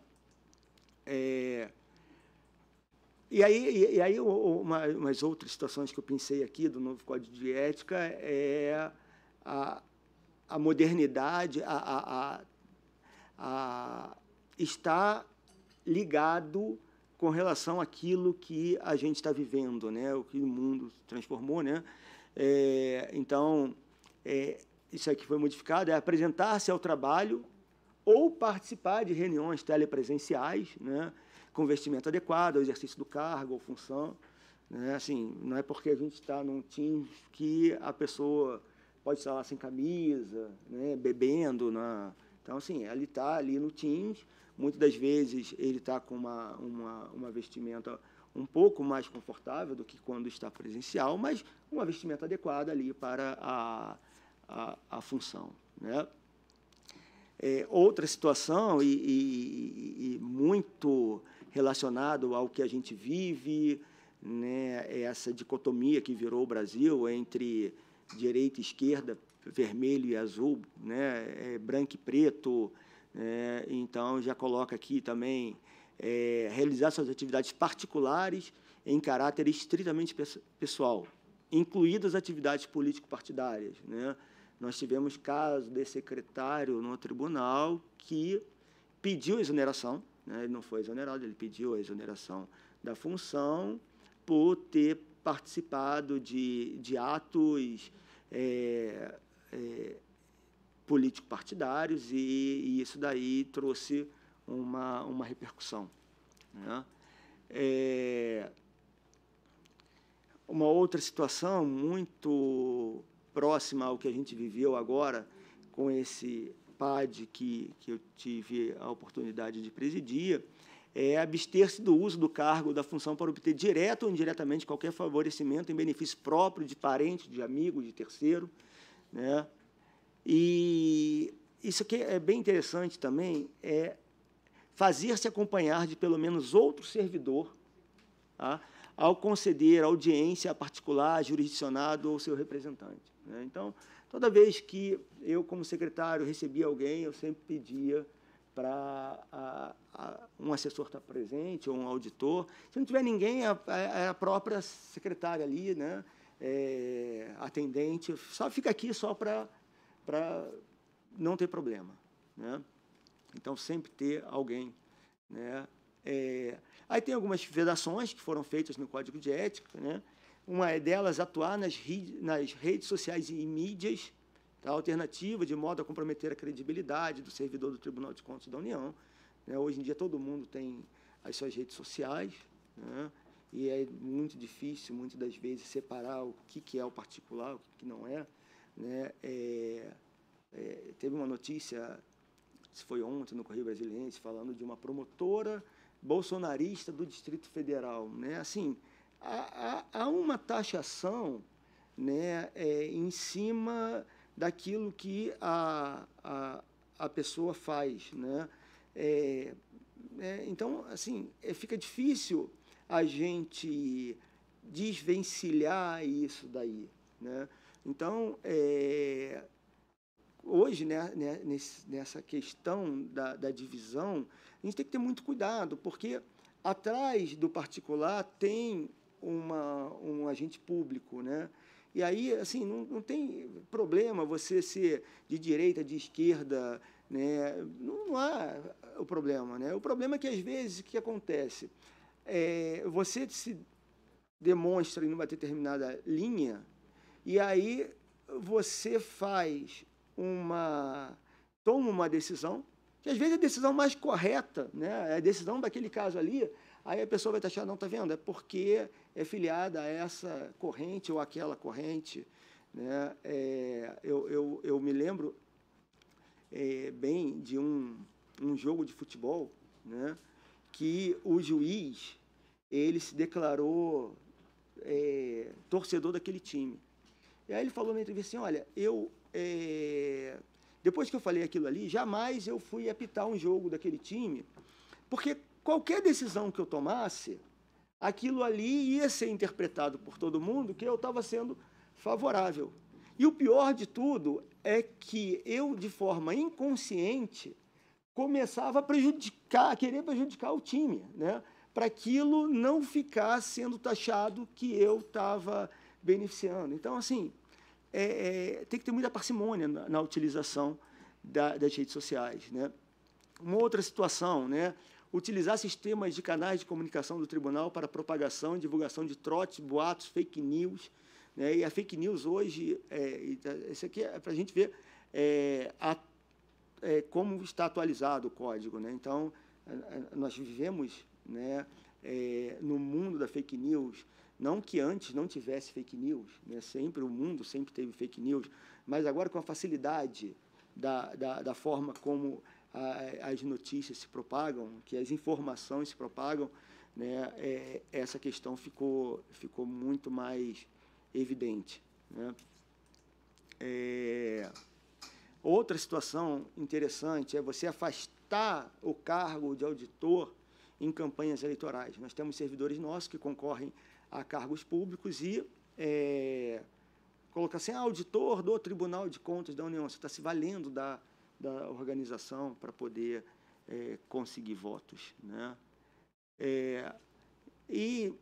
É, e aí, e aí uma, umas outras situações que eu pensei aqui do novo Código de Ética é a, a modernidade, a, a, a, a está ligado com relação àquilo que a gente está vivendo, né? o que o mundo transformou. Né? É, então, é, isso aqui foi modificado, é apresentar-se ao trabalho ou participar de reuniões telepresenciais, né? com vestimento adequado ao exercício do cargo ou função. Né? Assim, não é porque a gente está num time que a pessoa pode estar lá sem camisa, né? bebendo. Na... Né? Então, assim, ele está ali no Teams. Muitas das vezes ele está com uma, uma, uma vestimenta um pouco mais confortável do que quando está presencial, mas uma vestimenta adequada ali para a, a, a função. Né? É, outra situação e, e, e muito relacionado ao que a gente vive, né, é essa dicotomia que virou o Brasil entre direita e esquerda, vermelho e azul, né, é, branco e preto. Né? então, já coloca aqui também é, realizar suas atividades particulares em caráter estritamente pessoal, incluídas atividades político-partidárias. Né? Nós tivemos caso de secretário no tribunal que pediu exoneração né? Ele não foi exonerado, ele pediu a exoneração da função por ter participado de, de atos é, é, político-partidários e, e, isso daí trouxe uma, uma repercussão. Né? É, uma outra situação muito próxima ao que a gente viveu agora com esse PAD que, que eu tive a oportunidade de presidir, é abster-se do uso do cargo da função para obter direto ou indiretamente qualquer favorecimento em benefício próprio de parente, de amigo, de terceiro. Né? E isso que é bem interessante também é fazer-se acompanhar de pelo menos outro servidor tá? ao conceder audiência a particular, jurisdicionado ou seu representante. Né? Então, Toda vez que eu, como secretário, recebia alguém, eu sempre pedia para um assessor estar tá presente ou um auditor. Se não tiver ninguém, a, a, é a própria secretária ali, né, é, atendente, só fica aqui só para não ter problema. Né? Então, sempre ter alguém. Né? É, aí tem algumas vedações que foram feitas no Código de Ética, né? Uma é delas, atuar nas, nas redes sociais e mídias tá, alternativa, de modo a comprometer a credibilidade do servidor do Tribunal de Contas da União. Né? Hoje em dia, todo mundo tem as suas redes sociais, né? e é muito difícil, muitas das vezes, separar o que, que é o particular, o que, que não é. Né? É, é, teve uma notícia, se foi ontem, no Correio Brasiliense, falando de uma promotora bolsonarista do Distrito Federal. Né? Assim, há, há, há uma taxação né, é, em cima daquilo que a, a, a pessoa faz. Né? É, é, então, assim, é, fica difícil a gente desvencilhar isso daí. Né? Então, é, hoje, né, né nessa questão da, da divisão, a gente tem que ter muito cuidado, porque atrás do particular tem uma, um agente público, né? E aí, assim, não, não tem problema você ser de direita, de esquerda, né? Não, não há o problema, né? O problema é que às vezes o que acontece é você se demonstra em uma determinada linha e aí você faz uma toma uma decisão que às vezes é a decisão mais correta, né? É a decisão daquele caso ali, aí a pessoa vai te achar, não, tá vendo? É porque é filiada a essa corrente ou aquela corrente. Né? É, eu, eu, eu me lembro é, bem de um, um jogo de futebol né? que o juiz ele se declarou é, torcedor daquele time. E aí ele falou na entrevista assim, olha, eu é, depois que eu falei aquilo ali, jamais eu fui apitar um jogo daquele time, porque qualquer decisão que eu tomasse, aquilo ali ia ser interpretado por todo mundo que eu estava sendo favorável. E o pior de tudo é que eu, de forma inconsciente, começava a prejudicar, a querer prejudicar o time, né? para aquilo não ficar sendo taxado que eu estava beneficiando. Então, assim, é, é, tem que ter muita parcimônia na, na utilização da, das redes sociais. Né? Uma outra situação, né? utilizar sistemas de canais de comunicação do tribunal para propagação e divulgação de trotes, boatos, fake news. Né? E a fake news hoje, é, esse aqui é para a gente ver é, a, é, como está atualizado o código. Né? Então, é, é, nós vivemos né, é, no mundo da fake news, não que antes não tivesse fake news, né? sempre o mundo sempre teve fake news, mas agora com a facilidade da, da, da forma como as notícias se propagam, que as informações se propagam, né, é, essa questão ficou, ficou muito mais evidente. Né? É, outra situação interessante é você afastar o cargo de auditor em campanhas eleitorais. Nós temos servidores nossos que concorrem a cargos públicos e é, assim, ah, auditor do Tribunal de Contas da União, você está se valendo da da organização para poder é, conseguir votos. Né? É, e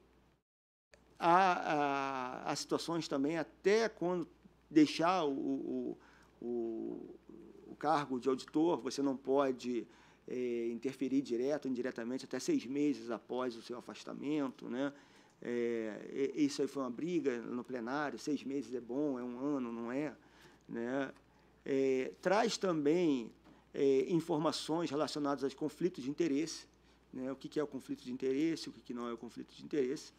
há, há, há, situações também, até quando deixar o, o, o, o cargo de auditor, você não pode é, interferir direto ou indiretamente até seis meses após o seu afastamento. Né? É, isso aí foi uma briga no plenário, seis meses é bom, é um ano, não é? Né? É, traz também é, informações relacionadas aos conflitos de interesse, né? o que, que, é o conflito de interesse, o que, que não é o conflito de interesse.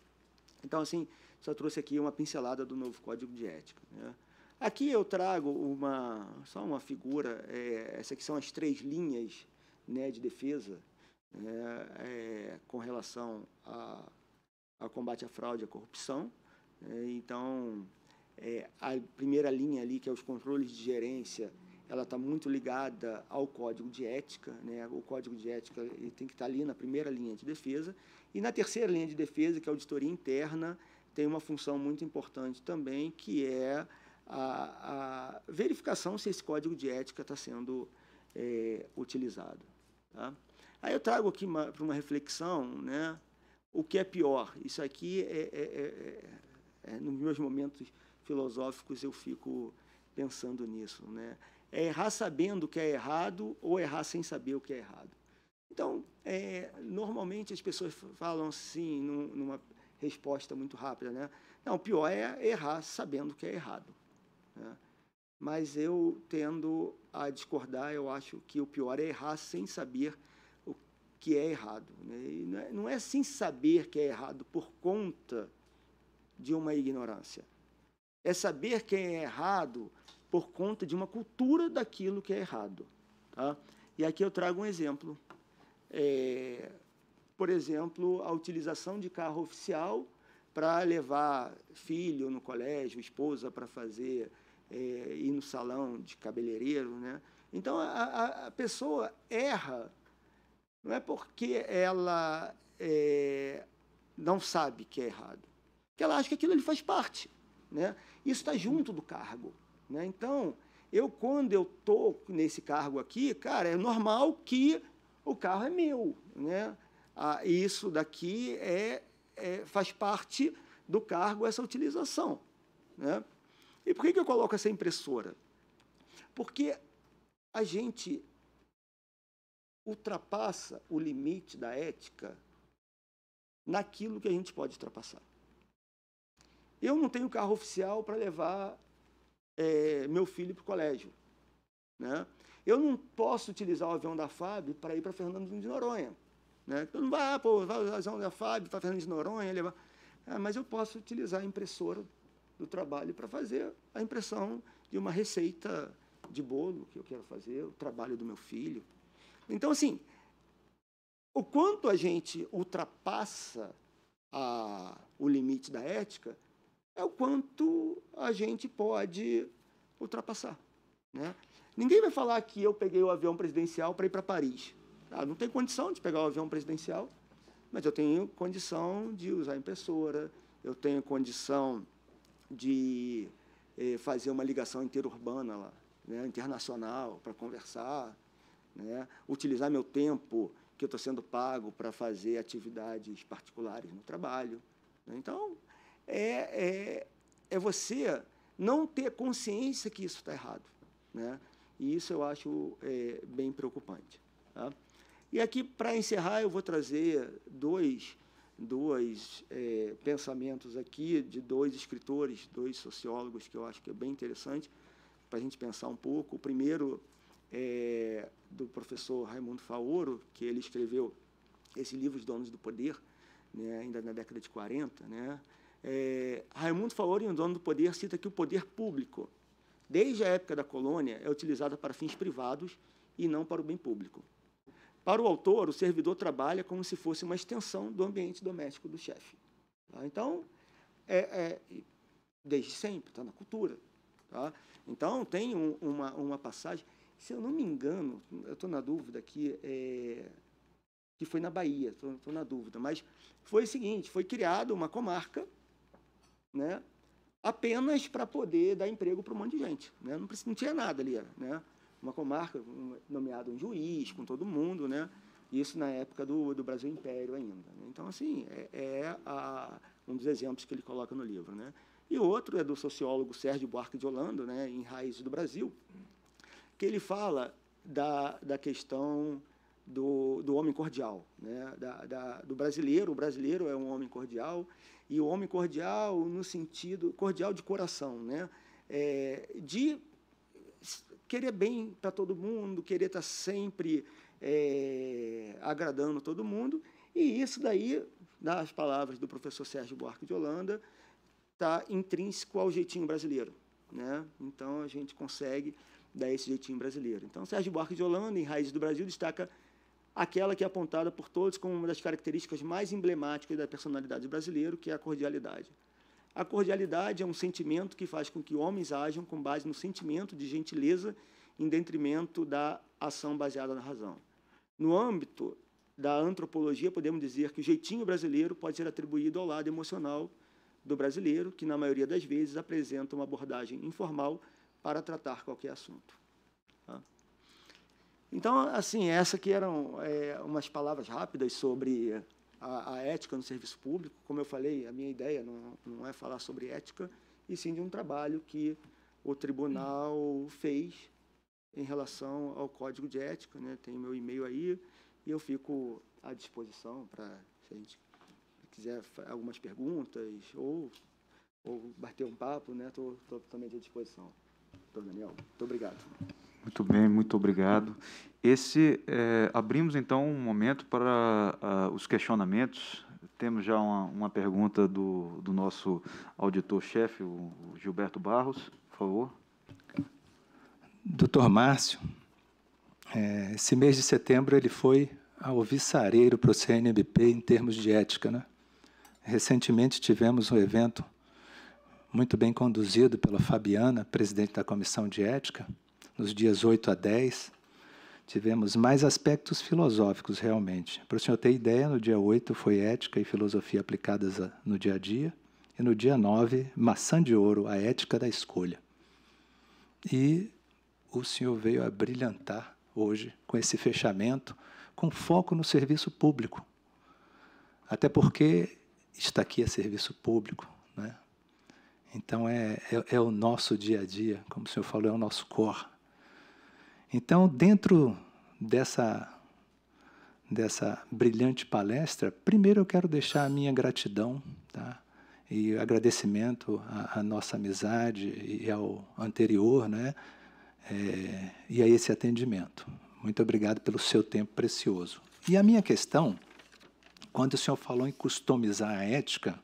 Então, assim, só trouxe aqui uma pincelada do novo Código de Ética. Né? Aqui eu trago uma, só uma figura, é, essa são as três linhas né, de defesa né, é, com relação ao combate à fraude e à corrupção. É, então, é, a primeira linha ali, que é os controles de gerência, ela está muito ligada ao código de ética, né? O código de ética ele tem que estar tá ali na primeira linha de defesa e na terceira linha de defesa, que é a auditoria interna, tem uma função muito importante também, que é a, a verificação se esse código de ética está sendo é, utilizado. Tá? Aí eu trago aqui para uma reflexão, né? O que é pior? Isso aqui é, é, é, é, é nos meus momentos filosóficos eu fico pensando nisso, né? É errar sabendo que é errado ou errar sem saber o que é errado. Então, é, normalmente as pessoas falam assim, num, numa resposta muito rápida, né? Não, o pior é errar sabendo que é errado. Né? Mas eu tendo a discordar, eu acho que o pior é errar sem saber o que é errado. Né? Não é, não é sem saber que é errado por conta de uma ignorância é saber quem é errado por conta de uma cultura daquilo que é errado. Tá? E aqui eu trago um exemplo. É, por exemplo, a utilização de carro oficial para levar filho no colégio, esposa para fazer, é, ir no salão de cabeleireiro. Né? Então, a, a pessoa erra, não é porque ela é, não sabe que é errado, porque ela acha que aquilo ele faz parte. Né? Isso está junto do cargo. Né? Então, eu, quando eu estou nesse cargo aqui, cara, é normal que o carro é meu. Né? Ah, isso daqui é, é, faz parte do cargo, essa utilização. Né? E por que, que eu coloco essa impressora? Porque a gente ultrapassa o limite da ética naquilo que a gente pode ultrapassar. Eu não tenho carro oficial para levar é, meu filho para o colégio. Né? Eu não posso utilizar o avião da FAB para ir para Fernando de Noronha. Né? Então, não vou pô, vai usar o avião da FAB para Fernando de Noronha, levar. Ah, mas eu posso utilizar a impressora do trabalho para fazer a impressão de uma receita de bolo que eu quero fazer, o trabalho do meu filho. Então, assim, o quanto a gente ultrapassa a, o limite da ética é o quanto a gente pode ultrapassar. Né? Ninguém vai falar que eu peguei o avião presidencial para ir para Paris. Ah, não tem condição de pegar o avião presidencial, mas eu tenho condição de usar impressora, eu tenho condição de eh, fazer uma ligação interurbana lá, né, internacional, para conversar, né, utilizar meu tempo que eu estou sendo pago para fazer atividades particulares no trabalho. Né? Então, é, é, é você não ter consciência que isso está errado. Né? E isso eu acho é, bem preocupante. Tá? E aqui, para encerrar, eu vou trazer dois, dois é, pensamentos aqui de dois escritores, dois sociólogos, que eu acho que é bem interessante para a gente pensar um pouco. O primeiro é do professor Raimundo Faoro, que ele escreveu esse livro Os Donos do Poder, né, ainda na década de 40, né, é, Raimundo o dono do poder, cita que o poder público, desde a época da colônia, é utilizado para fins privados e não para o bem público. Para o autor, o servidor trabalha como se fosse uma extensão do ambiente doméstico do chefe. Tá? Então, é, é, desde sempre, está na cultura. Tá? Então, tem um, uma, uma passagem, se eu não me engano, eu estou na dúvida aqui, é, que foi na Bahia, estou na dúvida, mas foi o seguinte, foi criada uma comarca né? apenas para poder dar emprego para um monte de gente. Né? Não, não tinha nada ali. Né? Uma comarca nomeado um juiz, com todo mundo, né? isso na época do, do Brasil Império ainda. Né? Então, assim, é, é a, um dos exemplos que ele coloca no livro. Né? E outro é do sociólogo Sérgio Buarque de Holanda, né? em Raízes do Brasil, que ele fala da, da questão do, do homem cordial, né? da, da do brasileiro. O brasileiro é um homem cordial e o homem cordial no sentido cordial de coração, né? É, de querer bem para todo mundo, querer estar tá sempre é, agradando todo mundo. E isso daí, nas palavras do professor Sérgio Buarque de Holanda, está intrínseco ao jeitinho brasileiro. Né? Então, a gente consegue dar esse jeitinho brasileiro. Então, Sérgio Buarque de Holanda, em Raízes do Brasil, destaca aquela que é apontada por todos como uma das características mais emblemáticas da personalidade brasileira, que é a cordialidade. A cordialidade é um sentimento que faz com que homens ajam com base no sentimento de gentileza em detrimento da ação baseada na razão. No âmbito da antropologia, podemos dizer que o jeitinho brasileiro pode ser atribuído ao lado emocional do brasileiro, que na maioria das vezes apresenta uma abordagem informal para tratar qualquer assunto. Tá? Então, assim, essa que eram é, umas palavras rápidas sobre a, a, ética no serviço público. Como eu falei, a minha ideia não, não é falar sobre ética, e sim de um trabalho que o tribunal fez em relação ao código de ética. Né? Tem meu e-mail aí e eu fico à disposição para, se a gente quiser algumas perguntas ou, ou bater um papo, estou né? totalmente à disposição. Doutor Daniel, muito obrigado. Muito bem, muito obrigado. Esse é, abrimos então um momento para uh, os questionamentos. Temos já uma, uma pergunta do, do nosso auditor-chefe, o, Gilberto Barros, por favor. Doutor Márcio, é, esse mês de setembro ele foi ao viçareiro para o CNBP em termos de ética. Né? Recentemente tivemos um evento muito bem conduzido pela Fabiana, presidente da Comissão de Ética, nos dias 8 a 10, tivemos mais aspectos filosóficos realmente. Para o senhor ter ideia, no dia 8 foi ética e filosofia aplicadas no dia a dia, e no dia 9, maçã de ouro, a ética da escolha. E o senhor veio a brilhantar hoje com esse fechamento, com foco no serviço público. Até porque está aqui é serviço público, né? Então é, é, é o nosso dia a dia, como o senhor falou, é o nosso core. Então, dentro dessa, dessa brilhante palestra, primeiro eu quero deixar a minha gratidão tá? e agradecimento à, à nossa amizade e ao anterior, né? É, e a esse atendimento. Muito obrigado pelo seu tempo precioso. E a minha questão, quando o senhor falou em customizar a ética,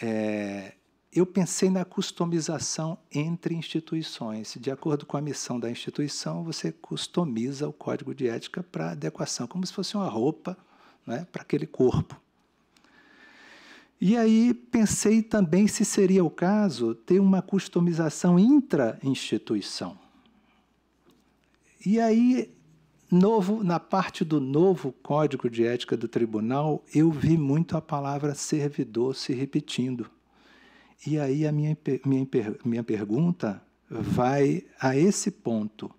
é, eu pensei na customização entre instituições. De acordo com a missão da instituição, você customiza o código de ética para adequação, como se fosse uma roupa né, para aquele corpo. E aí pensei também se seria o caso ter uma customização intra-instituição. E aí, novo, na parte do novo Código de Ética do Tribunal, eu vi muito a palavra servidor se repetindo. E aí a minha, minha, minha pergunta vai a esse ponto.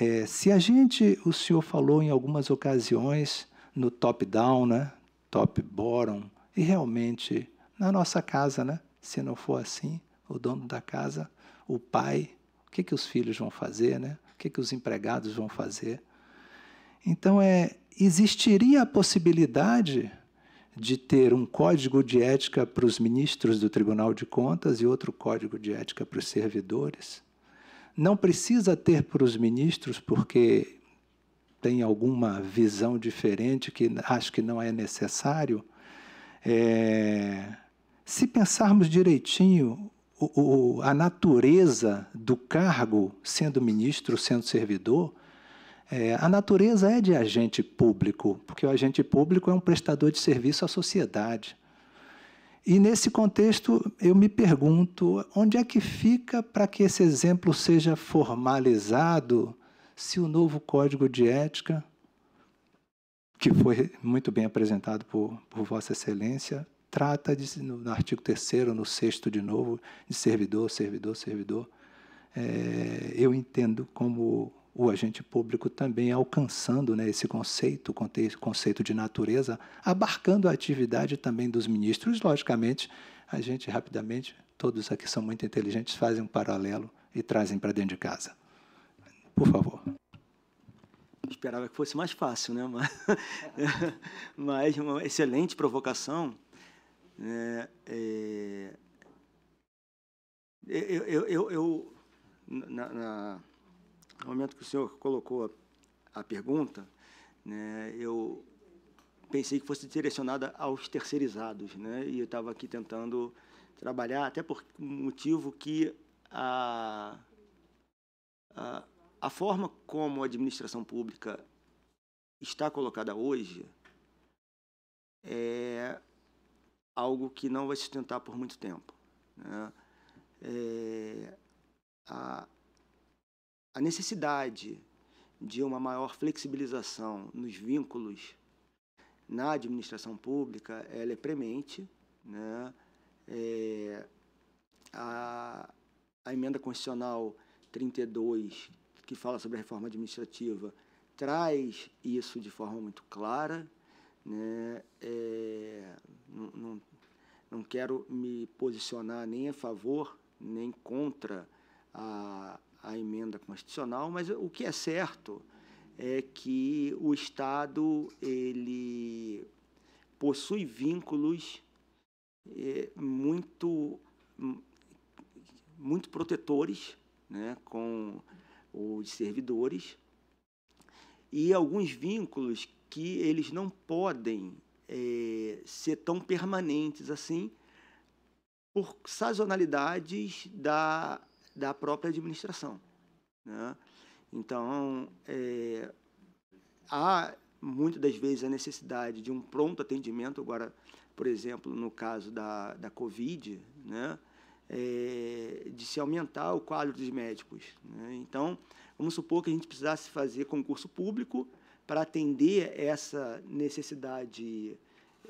É, se a gente, o senhor falou em algumas ocasiões no top-down, né? top-bottom, e realmente na nossa casa, né? se não for assim, o dono da casa, o pai, o que, que os filhos vão fazer, né? o que, que os empregados vão fazer. Então, é, existiria a possibilidade de ter um código de ética para os ministros do Tribunal de Contas e outro código de ética para os servidores. Não precisa ter para os ministros, porque tem alguma visão diferente que acho que não é necessário. É, se pensarmos direitinho o, o, a natureza do cargo, sendo ministro, sendo servidor, é, a natureza é de agente público, porque o agente público é um prestador de serviço à sociedade. E nesse contexto, eu me pergunto onde é que fica para que esse exemplo seja formalizado se o novo código de ética, que foi muito bem apresentado por, por Vossa Excelência, trata de, no artigo 3, no 6 de novo, de servidor, servidor, servidor. É, eu entendo como o agente público também alcançando né, esse conceito, conceito de natureza, abarcando a atividade também dos ministros. Logicamente, a gente rapidamente, todos aqui são muito inteligentes, fazem um paralelo e trazem para dentro de casa. Por favor. Esperava que fosse mais fácil, né? Mas, mas uma excelente provocação. Né, é, eu, eu, eu, eu na, na no momento que o senhor colocou a, pergunta, né, eu pensei que fosse direcionada aos terceirizados, né? E eu estava aqui tentando trabalhar, até por um motivo que a, a, a forma como a administração pública está colocada hoje é algo que não vai sustentar por muito tempo. Né? É, a, a necessidade de uma maior flexibilização nos vínculos na administração pública ela é premente. Né? É, a, a emenda constitucional 32, que fala sobre a reforma administrativa, traz isso de forma muito clara. Né? É, não, não, não quero me posicionar nem a favor nem contra a, a emenda constitucional, mas o que é certo é que o Estado ele possui vínculos eh, muito hum, muito protetores, né, com os servidores e alguns vínculos que eles não podem é, ser tão permanentes assim por sazonalidades da da própria administração. Né? Então, é, há muitas das vezes a necessidade de um pronto atendimento, agora, por exemplo, no caso da, da Covid, né? É, de se aumentar o quadro dos médicos. Né? Então, vamos supor que a gente precisasse fazer concurso público para atender essa necessidade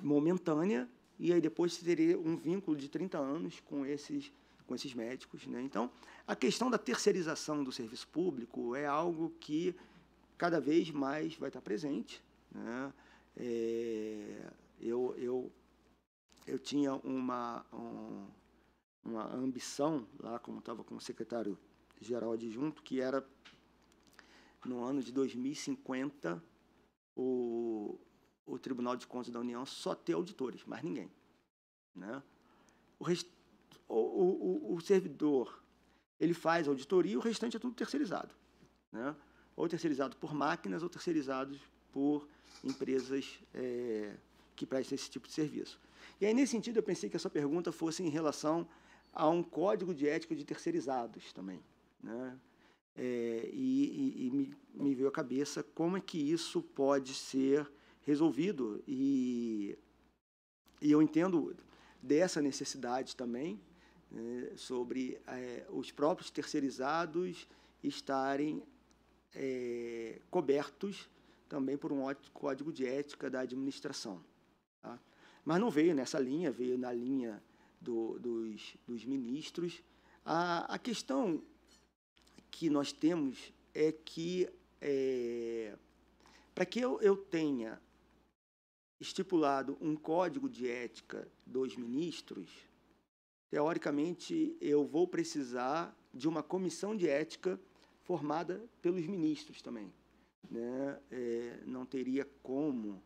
momentânea e aí depois teria um vínculo de 30 anos com esses com esses médicos. Né? Então, a questão da terceirização do serviço público é algo que cada vez mais vai estar presente. Né? É, eu, eu, eu tinha uma, um, uma ambição, lá como estava como secretário-geral adjunto, que era, no ano de 2050, o, o Tribunal de Contas da União só ter auditores, mais ninguém. Né? O restante o, o, o servidor ele faz auditoria e o restante é tudo terceirizado. Né? Ou terceirizado por máquinas ou terceirizados por empresas é, que prestam esse tipo de serviço. E aí, nesse sentido, eu pensei que a sua pergunta fosse em relação a um código de ética de terceirizados também. Né? É, e, e, e me, me, veio à cabeça como é que isso pode ser resolvido. E, e eu entendo dessa necessidade também né, sobre é, os próprios terceirizados estarem é, cobertos também por um código de ética da administração. Tá? Mas não veio nessa linha, veio na linha do, dos, dos, ministros. A, a, questão que nós temos é que, é, para que eu, eu tenha estipulado um código de ética dos ministros, teoricamente, eu vou precisar de uma comissão de ética formada pelos ministros também. Né? É, não teria como,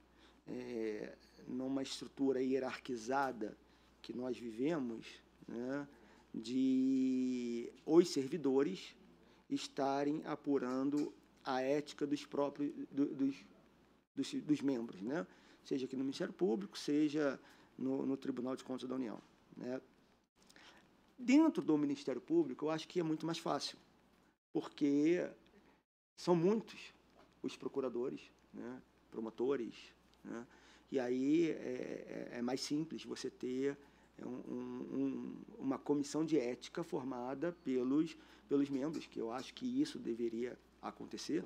é, numa estrutura hierarquizada que nós vivemos, né? de os servidores estarem apurando a ética dos próprios do, dos, dos, dos, membros, né? seja aqui no Ministério Público, seja no, no Tribunal de Contas da União. Né? Dentro do Ministério Público, eu acho que é muito mais fácil, porque são muitos os procuradores, né, promotores, né, e aí é, é, é mais simples você ter um, um, uma comissão de ética formada pelos, pelos membros, que eu acho que isso deveria acontecer,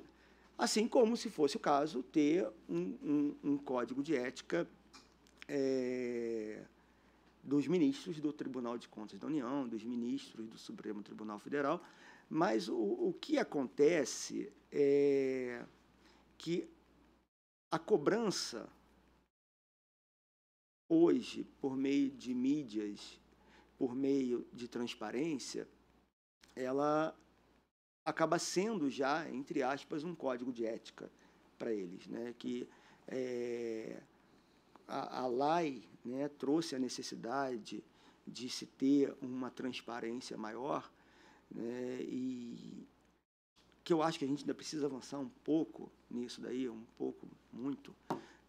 assim como, se fosse o caso, ter um, um código de ética é, dos ministros do Tribunal de Contas da União, dos ministros do Supremo Tribunal Federal, mas o, o que acontece é que a cobrança hoje, por meio de mídias, por meio de transparência, ela acaba sendo já, entre aspas, um código de ética para eles, né? que é, a, a LAI né, trouxe a necessidade de se ter uma transparência maior né, e que eu acho que a gente ainda precisa avançar um pouco nisso daí, um pouco, muito.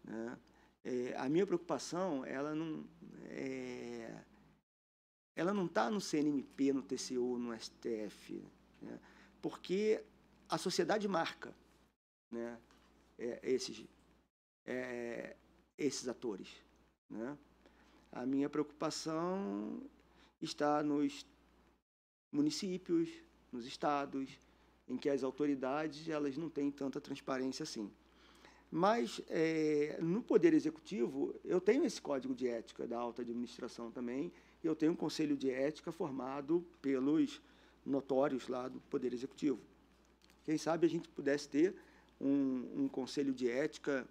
Né. É, a minha preocupação, ela não é, ela não está no CNMP, no TCU, no STF, né, porque a sociedade marca né, é, esses, é, esses atores. Né? A minha preocupação está nos municípios, nos estados, em que as autoridades elas não têm tanta transparência assim. Mas é, no Poder Executivo, eu tenho esse código de ética da alta administração também, e eu tenho um conselho de ética formado pelos notórios lá do Poder Executivo. Quem sabe a gente pudesse ter um, um conselho de ética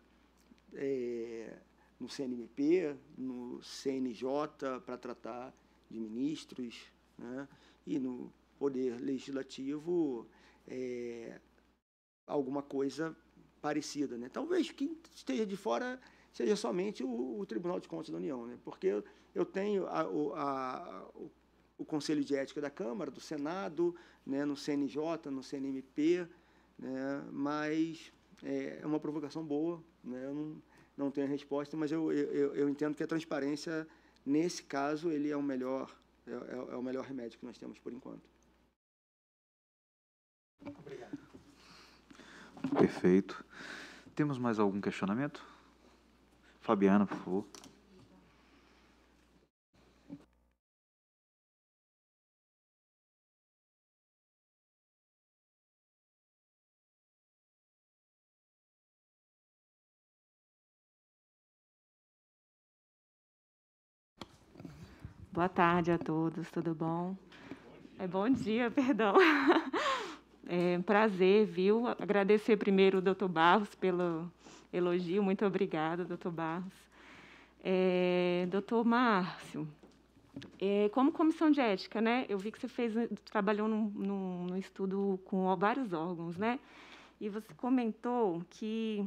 é, no CNMP, no CNJ, para tratar de ministros, né? e no Poder Legislativo, é, alguma coisa parecida. Né? Talvez quem esteja de fora seja somente o, o Tribunal de Contas da União, né? porque eu tenho a, a, a, o Conselho de Ética da Câmara, do Senado, né? no CNJ, no CNMP, né? mas é, é uma provocação boa, né? Eu não, não tenho a resposta, mas eu, eu, eu entendo que a transparência, nesse caso, ele é o melhor, é, é, é o melhor remédio que nós temos por enquanto. Obrigado. Perfeito. Temos mais algum questionamento? Fabiana, por favor. Boa tarde a todos, tudo bom? É bom dia, perdão. É um prazer, viu? Agradecer primeiro o doutor Barros pelo elogio, muito obrigada, doutor Barros. É, doutor Márcio, é, como comissão de ética, né? Eu vi que você fez, trabalhou num, num, num estudo com vários órgãos, né? E você comentou que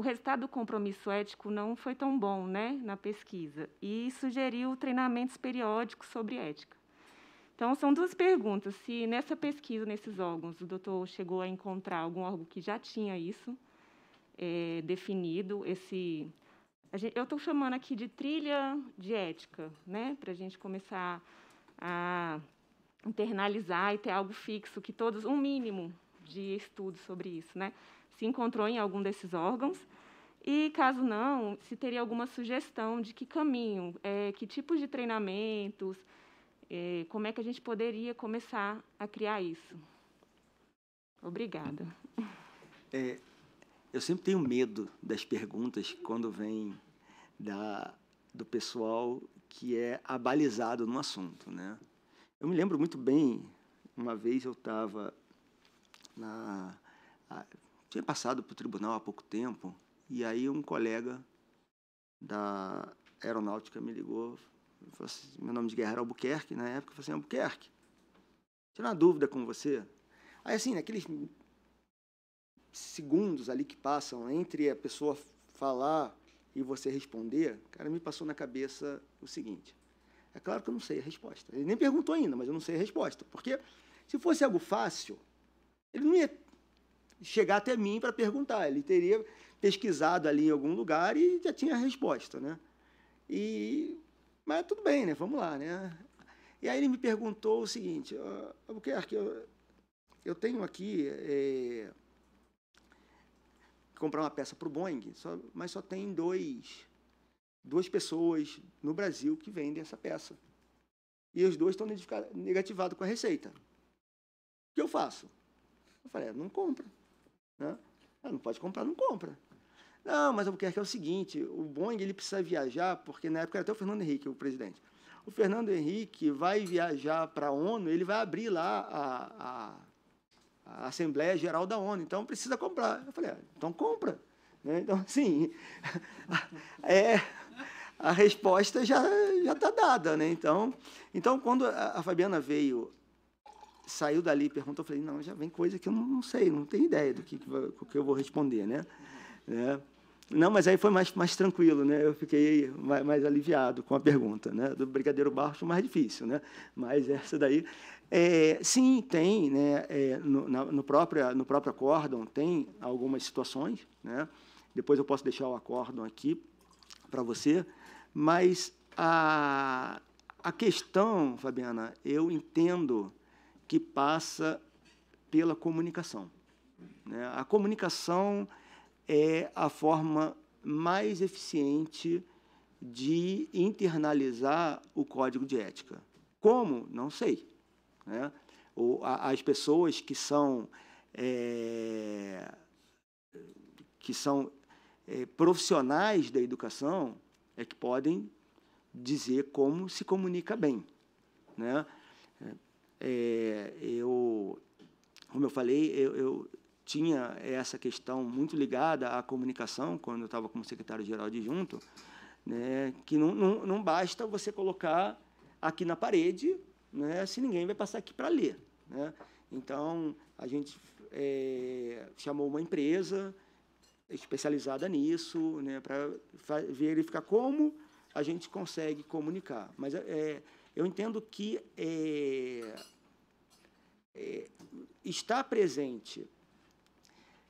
o resultado do compromisso ético não foi tão bom né, na pesquisa e sugeriu treinamentos periódicos sobre ética. Então, são duas perguntas. Se nessa pesquisa, nesses órgãos, o doutor chegou a encontrar algum órgão que já tinha isso é, definido, esse... Gente, eu estou chamando aqui de trilha de ética, né, para a gente começar a internalizar e ter algo fixo, que todos, um mínimo de estudo sobre isso, né? se encontrou em algum desses órgãos. E, caso não, se teria alguma sugestão de que caminho, é, que tipos de treinamentos, é, como é que a gente poderia começar a criar isso. Obrigada. É, eu sempre tenho medo das perguntas quando vem da, do pessoal que é abalizado no assunto. Né? Eu me lembro muito bem, uma vez eu estava na tinha passado para o tribunal há pouco tempo, e aí um colega da aeronáutica me ligou, assim, meu nome de guerra era Albuquerque, na época, eu falei assim, Albuquerque, tinha uma dúvida com você. Aí assim, naqueles segundos ali que passam entre a pessoa falar e você responder, o cara, me passou na cabeça o seguinte, é claro que eu não sei a resposta. Ele nem perguntou ainda, mas eu não sei a resposta, porque se fosse algo fácil, ele não ia chegar até mim para perguntar. Ele teria pesquisado ali em algum lugar e já tinha a resposta, né? E mas tudo bem, né? Vamos lá, né? E aí ele me perguntou o seguinte, ah, que eu, eu tenho aqui é, comprar uma peça para o Boeing, só, mas só tem dois, duas pessoas no Brasil que vendem essa peça. E os dois estão negativados com a receita. O que eu faço? Eu falei, é, não compra. Né? Ah, não pode comprar, não compra. Não, mas o que é o seguinte, o Boeing ele precisa viajar, porque na época era até o Fernando Henrique o presidente. O Fernando Henrique vai viajar para a ONU, ele vai abrir lá a, a, a, Assembleia Geral da ONU, então precisa comprar. Eu falei, ah, então compra. Né? Então, assim, é, a resposta já está dada. Né? Então, então, quando a Fabiana veio saiu dali e perguntou, eu falei, não, já vem coisa que eu não, não sei, não tenho ideia do que, que eu vou responder, né? né? Não, mas aí foi mais, mais tranquilo, né? Eu fiquei mais, mais, aliviado com a pergunta, né? Do Brigadeiro Barros mais difícil, né? Mas essa daí... É, sim, tem, né? É, no, na, no, próprio, no próprio acórdão tem algumas situações, né? Depois eu posso deixar o acórdão aqui para você, mas a, a questão, Fabiana, eu entendo que passa pela comunicação. Né? A comunicação é a forma mais eficiente de internalizar o código de ética. Como? Não sei. Né? Ou a, as pessoas que são é, que são é, profissionais da educação é que podem dizer como se comunica bem, né? é, eu, como eu falei, eu, eu, tinha essa questão muito ligada à comunicação, quando eu estava como secretário-geral adjunto, né, que não, não, não basta você colocar aqui na parede né, se ninguém vai passar aqui para ler. Né? Então, a gente é, chamou uma empresa especializada nisso né, para verificar como a gente consegue comunicar. Mas é, é eu entendo que é, é, estar presente,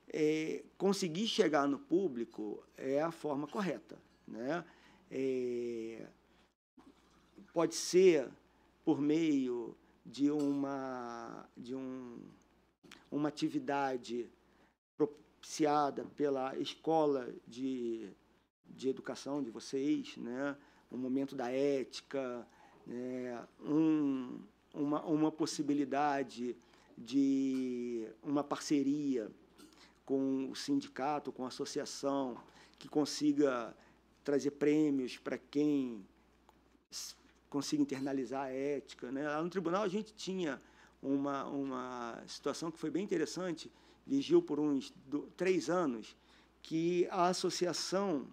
é, conseguir chegar no público é a forma correta. Né? É, pode ser por meio de uma, de um, uma atividade propiciada pela escola de, de educação de vocês, né? um momento da ética, é, um, uma, uma possibilidade de uma parceria com o sindicato, com a associação, que consiga trazer prêmios para quem consiga internalizar a ética. Né? Lá no tribunal a gente tinha uma, uma situação que foi bem interessante, vigiu por uns três anos, que a associação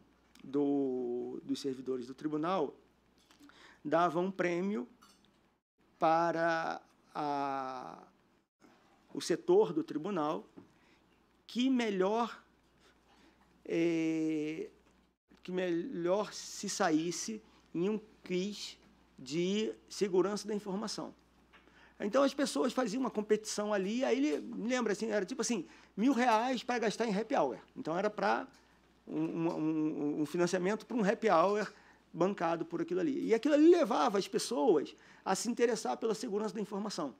do, dos servidores do tribunal dava um prêmio para a, o setor do tribunal que melhor é, que melhor se saísse em um quiz de segurança da informação. Então as pessoas faziam uma competição ali, aí ele lembra assim, era tipo assim, mil reais para gastar em happy hour. Então era para um, um, um financiamento para um happy hour bancado por aquilo ali. E aquilo ali levava as pessoas a se interessar pela segurança da informação.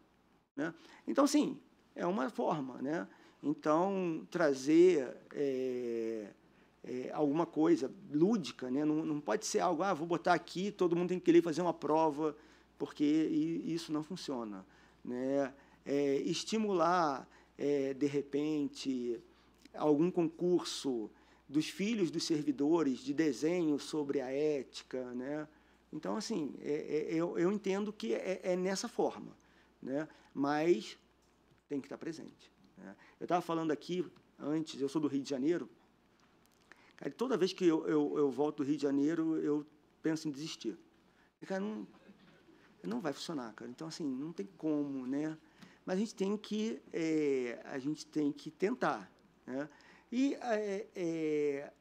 Né? Então, sim, é uma forma. Né? Então, trazer é, é, alguma coisa lúdica, né? não, não pode ser algo, ah, vou botar aqui, todo mundo tem que ler fazer uma prova, porque isso não funciona. Né? É, estimular, é, de repente, algum concurso dos filhos dos servidores, de desenho sobre a ética. Né? Então, assim, é, é, eu, eu entendo que é, é, nessa forma, né? mas tem que estar presente. Né? Eu estava falando aqui antes, eu sou do Rio de Janeiro, cara, toda vez que eu, eu, eu, volto do Rio de Janeiro, eu penso em desistir. Cara, não, não vai funcionar, cara. Então, assim, não tem como, né? Mas a gente tem que, é, a gente tem que tentar, né? E é, é,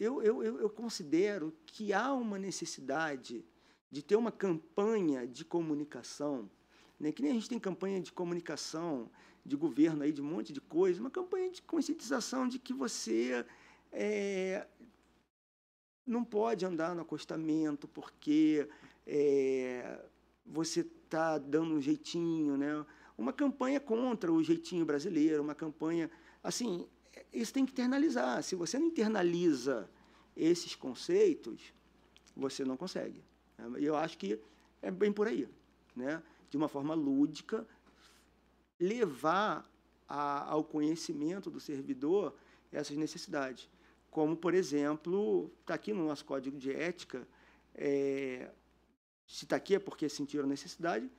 eu, eu, eu considero que há uma necessidade de ter uma campanha de comunicação, né? que nem a gente tem campanha de comunicação de governo aí, de um monte de coisa, uma campanha de conscientização de que você é, não pode andar no acostamento porque é, você está dando um jeitinho, né? Uma campanha contra o jeitinho brasileiro, uma campanha assim, isso tem que internalizar. Se você não internaliza esses conceitos, você não consegue. Eu acho que é bem por aí, né? De uma forma lúdica, levar a, ao conhecimento do servidor essas necessidades. Como, por exemplo, está aqui no nosso código de ética, é, se está aqui é porque sentiram necessidade,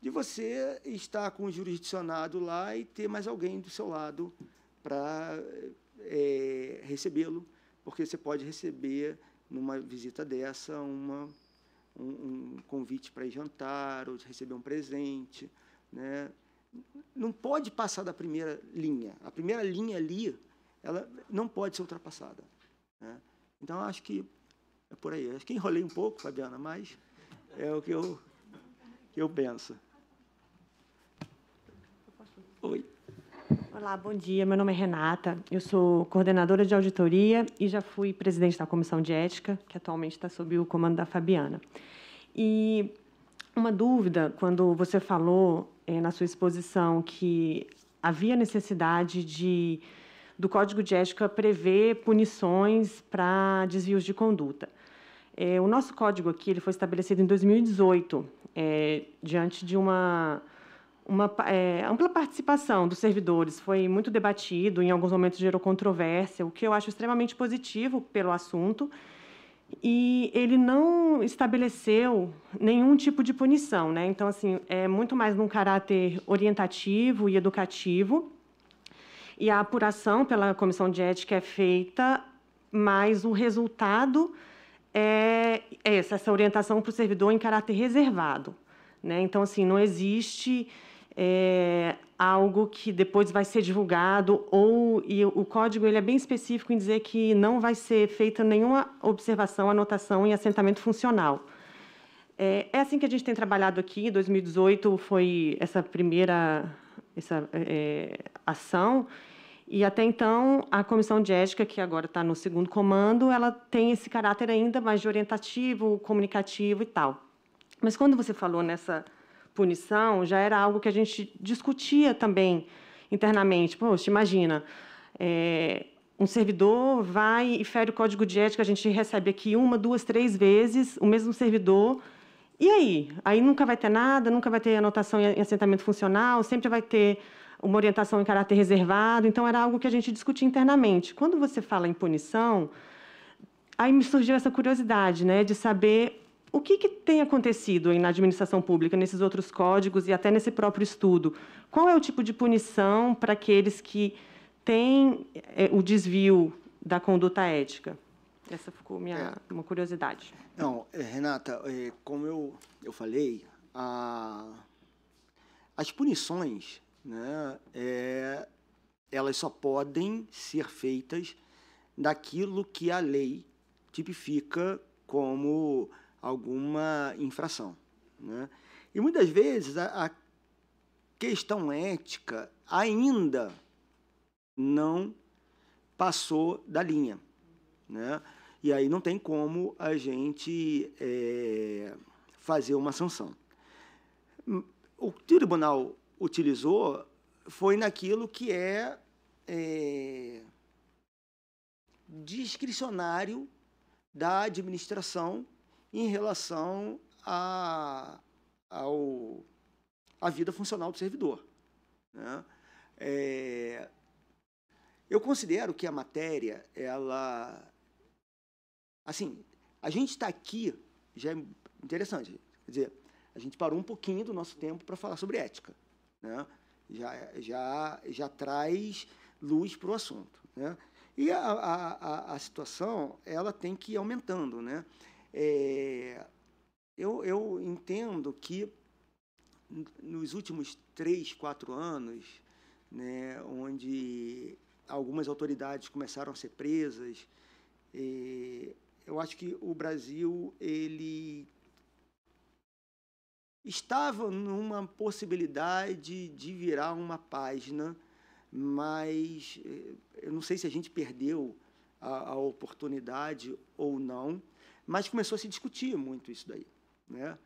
de você estar com o jurisdicionado lá e ter mais alguém do seu lado para é, eh, eh, recebê-lo, porque você pode receber numa visita dessa uma, um, um convite para jantar ou receber um presente, né? Não pode passar da primeira linha. A primeira linha ali, ela não pode ser ultrapassada. Né? Então acho que é por aí. Acho que enrolei um pouco, Fabiana, mas é o que eu, que eu penso. Olá, bom dia. Meu nome é Renata. Eu sou coordenadora de auditoria e já fui presidente da comissão de ética, que atualmente está sob o comando da Fabiana. E uma dúvida quando você falou é, na sua exposição que havia necessidade de do Código de Ética prever punições para desvios de conduta. É, o nosso código aqui ele foi estabelecido em 2018 é, eh, diante de uma uma é, ampla participação dos servidores foi muito debatido, em alguns momentos gerou controvérsia, o que eu acho extremamente positivo pelo assunto. E ele não estabeleceu nenhum tipo de punição, né? Então, assim, é muito mais num caráter orientativo e educativo. E a apuração pela comissão de ética é feita, mas o resultado é, é essa, essa orientação para o servidor em caráter reservado. Né? Então, assim, não existe é, algo que depois vai ser divulgado ou e o código ele é bem específico em dizer que não vai ser feita nenhuma observação, anotação e assentamento funcional. É, é assim que a gente tem trabalhado aqui. 2018 foi essa primeira essa é, é, ação e até então a comissão de ética que agora está no segundo comando, ela tem esse caráter ainda mais de orientativo, comunicativo e tal. Mas quando você falou nessa punição já era algo que a gente discutia também internamente. Poxa, imagina, é, um servidor vai e fere o código de ética, a gente recebe aqui uma, duas, três vezes o mesmo servidor. E aí? Aí nunca vai ter nada, nunca vai ter anotação em assentamento funcional, sempre vai ter uma orientação em caráter reservado. Então, era algo que a gente discutia internamente. Quando você fala em punição, aí me surgiu essa curiosidade né, de saber o que, que, tem acontecido na administração pública, nesses outros códigos e até nesse próprio estudo? Qual é o tipo de punição para aqueles que têm é, o desvio da conduta ética? Essa ficou minha, é. uma curiosidade. Não, eh, Renata, eh, como eu, eu falei, a, as punições, né, é, elas só podem ser feitas daquilo que a lei tipifica como alguma infração. Né? E muitas vezes a, a questão ética ainda não passou da linha. Né? E aí não tem como a gente é, fazer uma sanção. O que o tribunal utilizou foi naquilo que é, é discricionário da administração em relação à a, ao, a vida funcional do servidor. Né? É, eu considero que a matéria, ela. Assim, a gente está aqui, já é interessante, quer dizer, a gente parou um pouquinho do nosso tempo para falar sobre ética. Né? Já, já, já traz luz para o assunto. Né? E a, a, a, situação ela tem que ir aumentando. Né? É, eu, eu entendo que nos últimos três, quatro anos, né, onde algumas autoridades começaram a ser presas, é, eu acho que o Brasil ele estava numa possibilidade de virar uma página, mas é, eu não sei se a gente perdeu a, a oportunidade ou não, mas começou a se discutir muito isso daí. Né?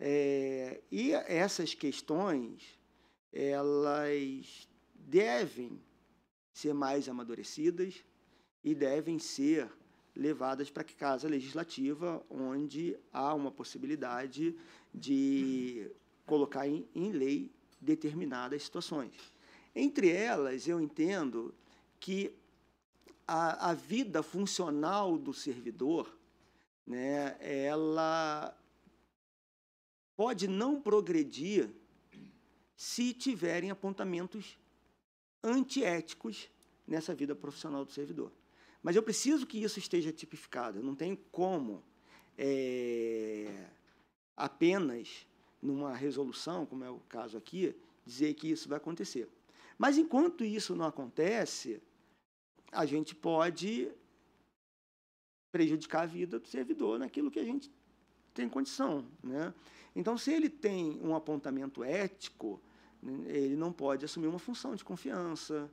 É, e essas questões, elas devem ser mais amadurecidas e devem ser levadas para que casa legislativa, onde há uma possibilidade de colocar em, em lei determinadas situações. Entre elas, eu entendo que a, a vida funcional do servidor né, ela pode não progredir se tiverem apontamentos antiéticos nessa vida profissional do servidor. Mas eu preciso que isso esteja tipificado. Eu não tem como é, apenas numa resolução, como é o caso aqui, dizer que isso vai acontecer. Mas enquanto isso não acontece, a gente pode prejudicar a vida do servidor naquilo que a gente tem condição. Né? Então, se ele tem um apontamento ético, ele não pode assumir uma função de confiança,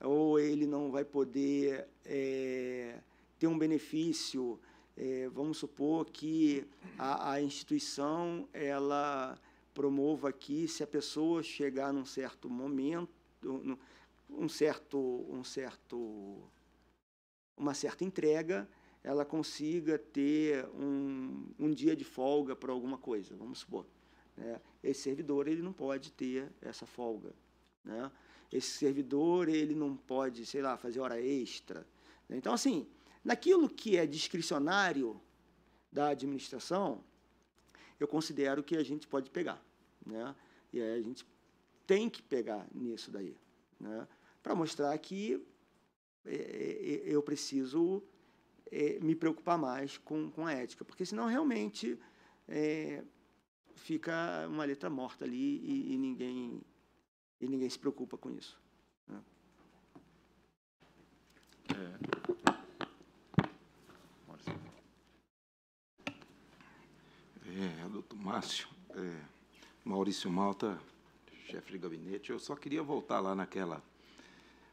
ou ele não vai poder é, ter um benefício. É, vamos supor que a, a, instituição ela promova que se a pessoa chegar num certo momento, um certo, um certo, uma certa entrega, ela consiga ter um, um dia de folga para alguma coisa, vamos supor. Né? Esse servidor ele não pode ter essa folga. Né? Esse servidor ele não pode, sei lá, fazer hora extra. Né? Então, assim, naquilo que é discricionário da administração, eu considero que a gente pode pegar. Né? E aí a gente tem que pegar nisso daí. Né? Para mostrar que é, é, é, eu preciso é, me preocupar mais com, com a ética, porque senão realmente é, fica uma letra morta ali e, e, ninguém, e ninguém se preocupa com isso. Né? É, é doutor Márcio, é, Maurício Malta, chefe de gabinete, eu só queria voltar lá naquela,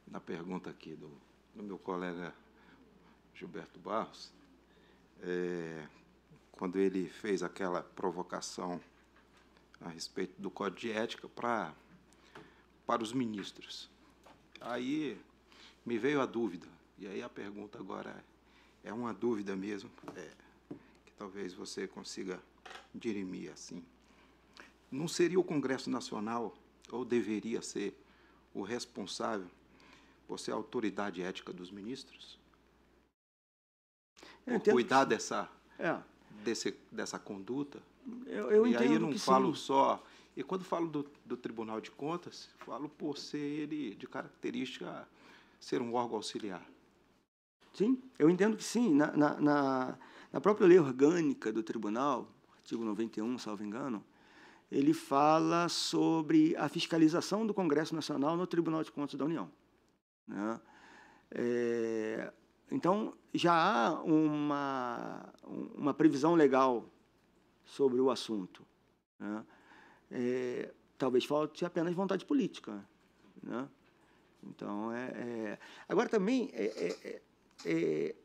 na pergunta aqui do, do meu colega Gilberto Barros, é, quando ele fez aquela provocação a respeito do Código de Ética para, para os ministros. Aí me veio a dúvida, e aí a pergunta agora é, é, uma dúvida mesmo, é, que talvez você consiga dirimir assim. Não seria o Congresso Nacional, ou deveria ser, o responsável por ser a autoridade ética dos ministros? por cuidar dessa, é. desse, dessa conduta. Eu, eu e aí eu não falo sim. só. E quando falo do, do Tribunal de Contas, falo por ser ele de característica ser um órgão auxiliar. Sim, eu entendo que sim. Na, na, na, na própria lei orgânica do tribunal, artigo 91, salvo engano, ele fala sobre a fiscalização do Congresso Nacional no Tribunal de Contas da União. Né? É, então, já há uma, uma previsão legal sobre o assunto. Né? É, talvez falte apenas vontade política. Né? Então, é, é, Agora, também, é, é, é, é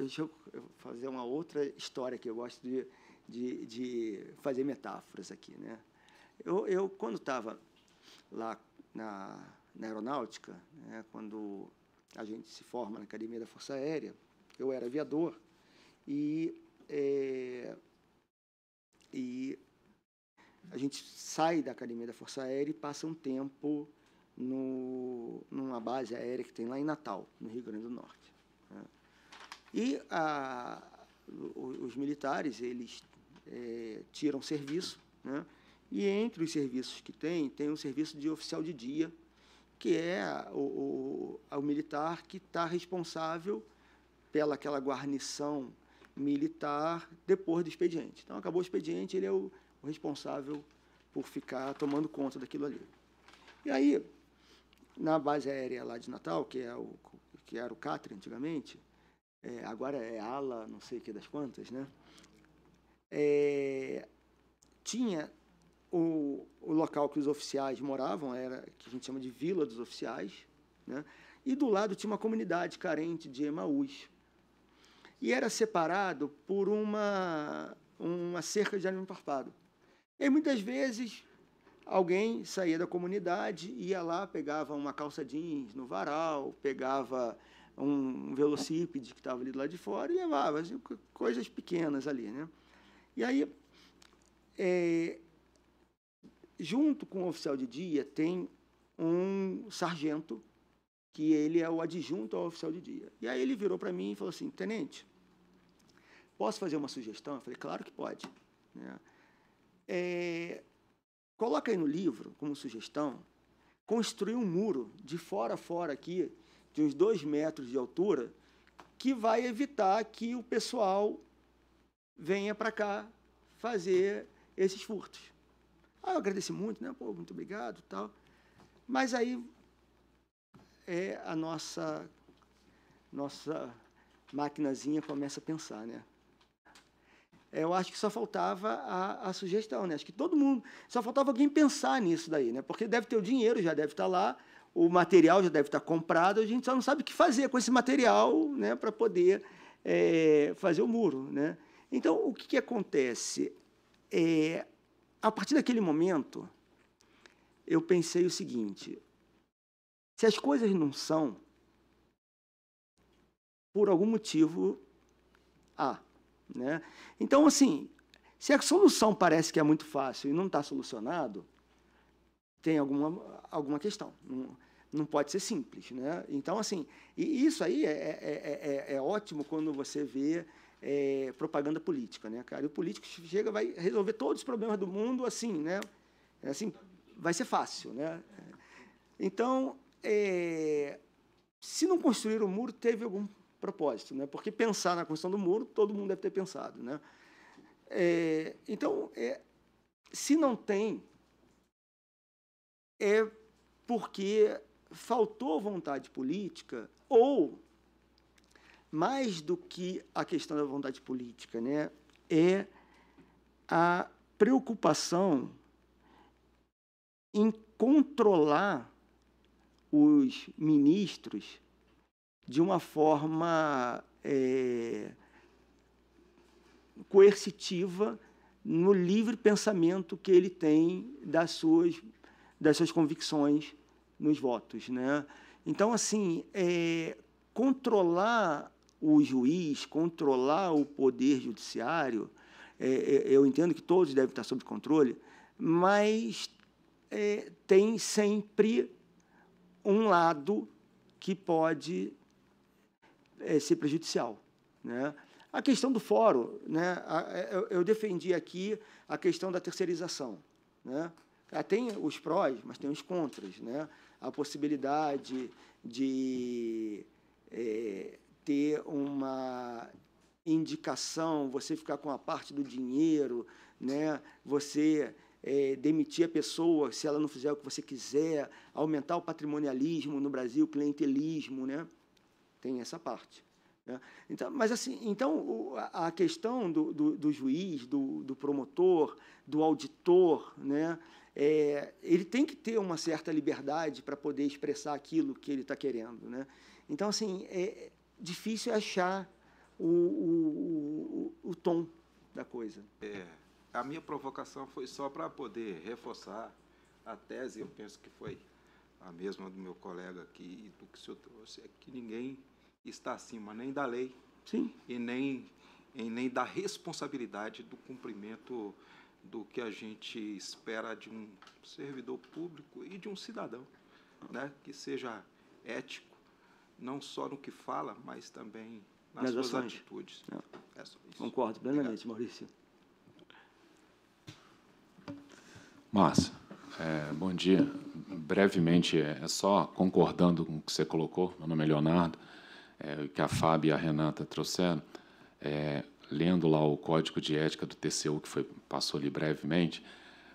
deixa eu fazer uma outra história que eu gosto de, de, de fazer metáforas aqui. Né? Eu, eu quando estava lá na, na aeronáutica, né, quando a gente se forma na Academia da Força Aérea. Eu era aviador e, é, e a gente sai da Academia da Força Aérea e passa um tempo no, numa base aérea que tem lá em Natal, no Rio Grande do Norte. Né? E a, os militares, eles é, tiram serviço, né? e entre os serviços que tem, tem um serviço de oficial de dia, que é o, o, o militar que está responsável pelaquela guarnição militar depois do expediente. Então, acabou o expediente, ele é o, o responsável por ficar tomando conta daquilo ali. E aí, na base aérea lá de Natal, que, é o, que era o Catri antigamente, é, agora é ala, não sei o que das quantas, né? É, tinha o, o local que os oficiais moravam era que a gente chama de Vila dos Oficiais, né? e do lado tinha uma comunidade carente de Emaús. E era separado por uma, uma cerca de animal farpado. E muitas vezes alguém saía da comunidade, ia lá, pegava uma calça jeans no varal, pegava um velocípede que estava ali do lado de fora e levava, assim, coisas pequenas ali. Né? E aí, eh, Junto com o oficial de dia tem um sargento que ele é o adjunto ao oficial de dia. E aí ele virou para mim e falou assim, tenente, posso fazer uma sugestão? Eu falei, claro que pode. Né? É, coloca aí no livro, como sugestão, construir um muro de fora a fora aqui, de uns dois metros de altura, que vai evitar que o pessoal venha para cá fazer esses furtos. Ah, eu agradeci muito, né? Pô, muito obrigado tal. Mas aí é a nossa nossa maquinazinha começa a pensar, né? É, eu acho que só faltava a, a, sugestão, né? Acho que todo mundo só faltava alguém pensar nisso daí, né? Porque deve ter o dinheiro, já deve estar tá lá, o material já deve estar tá comprado, a gente só não sabe o que fazer com esse material, né? Para poder é, fazer o muro, né? Então o que, que acontece? É, a partir daquele momento, eu pensei o seguinte: se as coisas não são, por algum motivo há. Né? Então, assim, se a solução parece que é muito fácil e não está solucionado, tem alguma, alguma questão. Não, não pode ser simples. Né? Então, assim, e isso aí é, é, é, é, é ótimo quando você vê é, propaganda política, né, cara? E o político chega, vai resolver todos os problemas do mundo assim, né? É assim, vai ser fácil, né? Então, é, se não construir o muro, teve algum propósito, né? Porque pensar na construção do muro, todo mundo deve ter pensado, né? É, então, é, se não tem, é porque faltou vontade política ou mais do que a questão da vontade política, né, é a preocupação em controlar os ministros de uma forma é, coercitiva no livre pensamento que ele tem das suas, das suas convicções nos votos. Né? Então, assim, é, controlar o juiz, controlar o poder judiciário. É, é, eu entendo que todos devem estar sob controle, mas é, tem sempre um lado que pode é, ser prejudicial. Né? A questão do fórum, né? É, eu defendi aqui a questão da terceirização. Né? Ah, tem os prós, mas tem os contras. Né? A possibilidade de é, ter uma indicação, você ficar com a parte do dinheiro, né? você é, demitir a pessoa se ela não fizer o que você quiser, aumentar o patrimonialismo no Brasil, o clientelismo, né? tem essa parte. Né? Então, mas assim, então a questão do, do, do juiz, do, do, promotor, do auditor, né? É, ele tem que ter uma certa liberdade para poder expressar aquilo que ele está querendo. Né? Então, assim, é, difícil achar o, o, o, o tom da coisa. É, a minha provocação foi só para poder reforçar a tese, eu penso que foi a mesma do meu colega aqui, do que o senhor trouxe, é que ninguém está acima nem da lei Sim. e nem, e nem da responsabilidade do cumprimento do que a gente espera de um servidor público e de um cidadão, né? que seja ético, não só no que fala, mas também nas, nas suas ações. atitudes. É, é Concordo plenamente, Obrigado. Maurício. Márcia, é, bom dia. Brevemente, é, é, só concordando com o que você colocou, meu nome é Leonardo, é, o que a Fábio e a Renata trouxeram, lendo lá o Código de Ética do TCU, que foi, passou ali brevemente,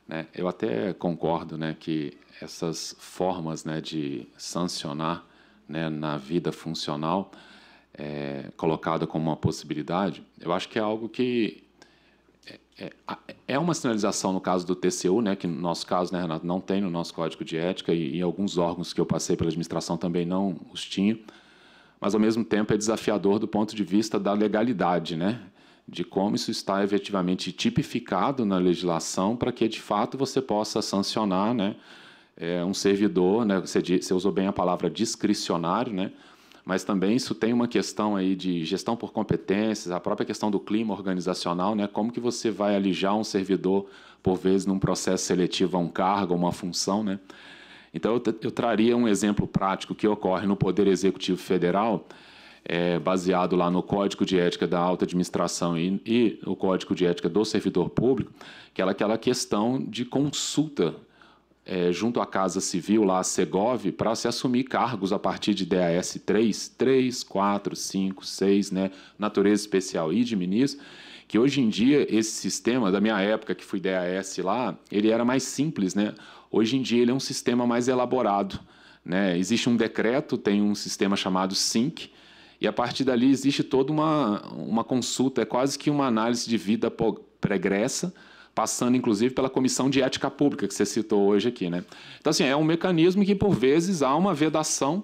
né, eu até concordo né, que essas formas né, de sancionar né, na vida funcional é, colocada como uma possibilidade, eu acho que é algo que é, é, é uma sinalização no caso do TCU, né, que no nosso caso, né, Renato, não tem no nosso código de ética e, em alguns órgãos que eu passei pela administração também não os tinha, mas ao mesmo tempo é desafiador do ponto de vista da legalidade, né, de como isso está efetivamente tipificado na legislação para que de fato você possa sancionar, né, é, um servidor, né? Você, você usou bem a palavra discricionário, né? mas também isso tem uma questão aí de gestão por competências, a própria questão do clima organizacional, né? Como que você vai alijar um servidor, por vezes, num processo seletivo a um cargo, a uma função, né? Então, eu, eu, traria um exemplo prático que ocorre no Poder Executivo Federal, é, baseado lá no Código de Ética da Alta Administração e, e o Código de Ética do Servidor Público, que é aquela questão de consulta é, junto à Casa Civil, lá a Segov, para se assumir cargos a partir de DAS 3, 3, 4, 5, 6, né, natureza especial e de ministro, que hoje em dia esse sistema, da minha época que fui DAS lá, ele era mais simples, né? Hoje em dia ele é um sistema mais elaborado, né? Existe um decreto, tem um sistema chamado SINC, e a partir dali existe toda uma, uma consulta, é quase que uma análise de vida pregressa, passando inclusive pela Comissão de Ética Pública que você citou hoje aqui, né? Então assim é um mecanismo que por vezes há uma vedação,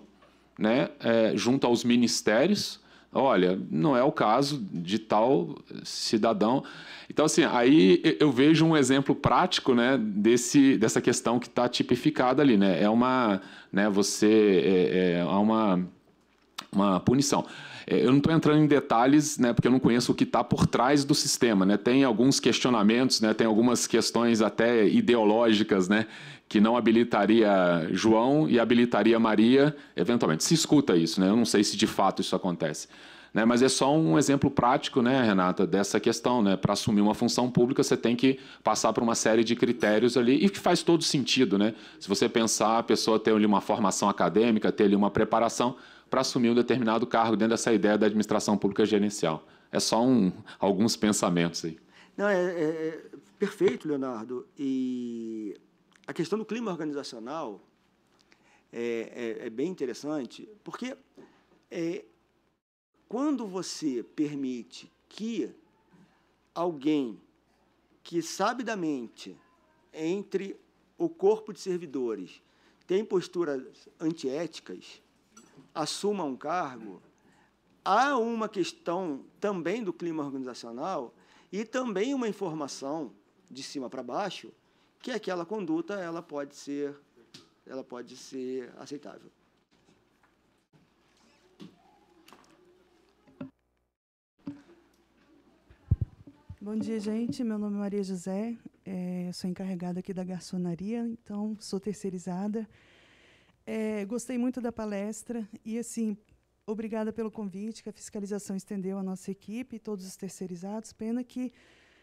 né, é, junto aos ministérios. Olha, não é o caso de tal cidadão. Então assim, aí eu vejo um exemplo prático, né, desse dessa questão que está tipificada ali, né? É uma, né? Você é, é uma uma punição. É, eu não estou entrando em detalhes, né, porque eu não conheço o que está por trás do sistema. Né? Tem alguns questionamentos, né, tem algumas questões até ideológicas, né, que não habilitaria João e habilitaria Maria, eventualmente. Se escuta isso, né? eu não sei se de fato isso acontece. Né, mas é só um exemplo prático, né, Renata, dessa questão. Né? Para assumir uma função pública, você tem que passar por uma série de critérios ali, e que faz todo sentido. Né? Se você pensar a pessoa ter ali uma formação acadêmica, ter ali uma preparação, para assumir um determinado cargo dentro dessa ideia da administração pública gerencial. É só um, alguns pensamentos aí. Não, é, é, é perfeito, Leonardo. E a questão do clima organizacional é, é, é bem interessante, porque é, quando você permite que alguém que sabidamente entre o corpo de servidores tem posturas antiéticas, assuma um cargo, há uma questão também do clima organizacional e também uma informação de cima para baixo que aquela conduta ela pode ser ela pode ser aceitável. Bom dia, gente. Meu nome é Maria José. É, eu sou encarregada aqui da garçonaria, então sou terceirizada. É, gostei muito da palestra e, assim, obrigada pelo convite que a fiscalização estendeu à nossa equipe e todos os terceirizados. Pena que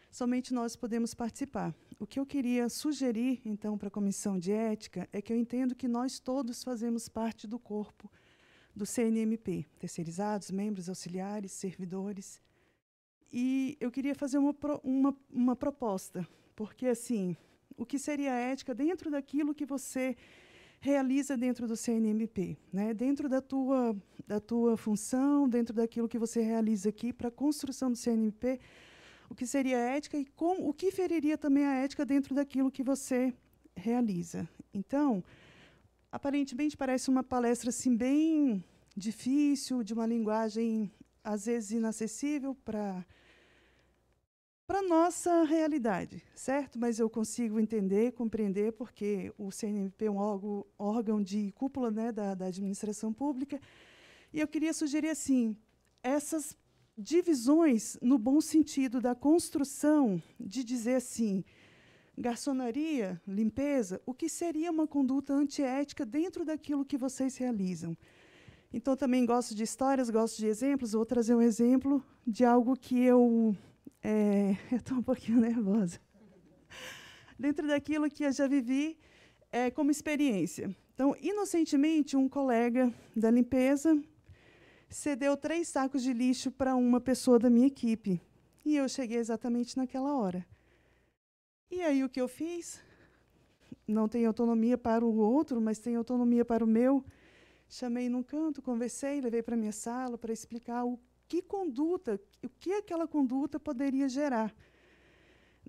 somente nós podemos participar. O que eu queria sugerir, então, para a comissão de ética é que eu entendo que nós todos fazemos parte do corpo do CNMP, terceirizados, membros auxiliares, servidores. E eu queria fazer uma, uma, uma proposta, porque, assim, o que seria a ética dentro daquilo que você realiza dentro do CNMP, né? dentro da tua, da tua função, dentro daquilo que você realiza aqui para a construção do CNMP, o que seria ética e o que feriria também a ética dentro daquilo que você realiza. Então, aparentemente parece uma palestra assim bem difícil, de uma linguagem às vezes inacessível para para nossa realidade, certo? Mas eu consigo entender, compreender, porque o CNMP é um órgão, órgão de cúpula né, da, da administração pública. E eu queria sugerir assim, essas divisões no bom sentido da construção de dizer assim, garçonaria, limpeza, o que seria uma conduta antiética dentro daquilo que vocês realizam. Então, também gosto de histórias, gosto de exemplos. Vou trazer um exemplo de algo que eu é, eu estou um pouquinho nervosa. Dentro daquilo que eu já vivi é, como experiência. Então, inocentemente, um colega da limpeza cedeu três sacos de lixo para uma pessoa da minha equipe. E eu cheguei exatamente naquela hora. E aí o que eu fiz? Não tem autonomia para o outro, mas tem autonomia para o meu. Chamei num canto, conversei, levei para minha sala para explicar o que conduta, o que aquela conduta poderia gerar.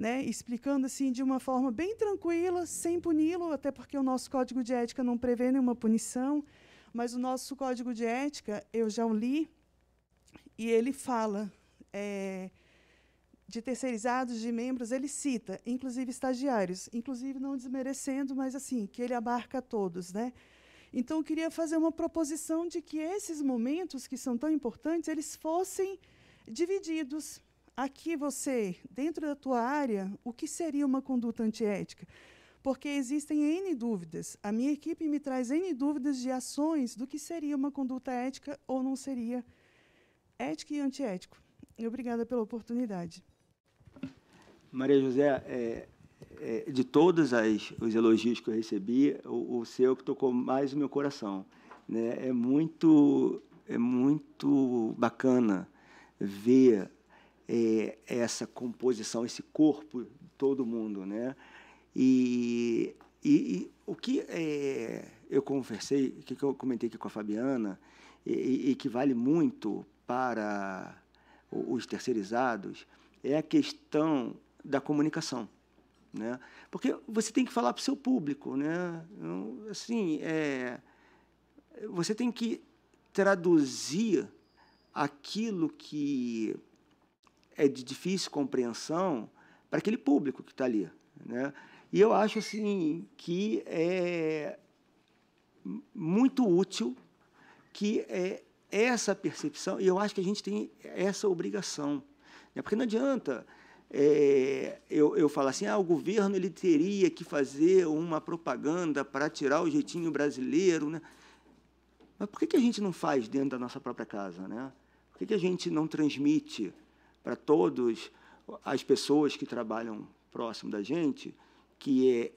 Né, explicando assim de uma forma bem tranquila, sem puni-lo, até porque o nosso código de ética não prevê nenhuma punição, mas o nosso código de ética, eu já o li, e ele fala é, de terceirizados, de membros, ele cita, inclusive estagiários, inclusive não desmerecendo, mas assim, que ele abarca todos, né? Então, eu queria fazer uma proposição de que esses momentos que são tão importantes, eles fossem divididos. Aqui você, dentro da tua área, o que seria uma conduta antiética? Porque existem N dúvidas. A minha equipe me traz N dúvidas de ações do que seria uma conduta ética ou não seria ética e antiético. obrigada pela oportunidade. Maria José, é, é, de todos as, os elogios que eu recebi, o, o seu que tocou mais o meu coração. Né? É, muito, é muito bacana ver é, essa composição, esse corpo de todo mundo. Né? E, e, e o que é, eu conversei, o que eu comentei aqui com a Fabiana, e, e que vale muito para os terceirizados, é a questão da comunicação né? Porque você tem que falar para o seu público, né? Então, assim, é, você tem que traduzir aquilo que é de difícil compreensão para aquele público que está ali, né? E eu acho assim que é muito útil que é essa percepção e eu acho que a gente tem essa obrigação, né? Porque não adianta é, eu, eu falo assim, ah, o governo ele teria que fazer uma propaganda para tirar o jeitinho brasileiro, né? Mas por que, que a gente não faz dentro da nossa própria casa, né? Por que, que a gente não transmite para todos as pessoas que trabalham próximo da gente que é,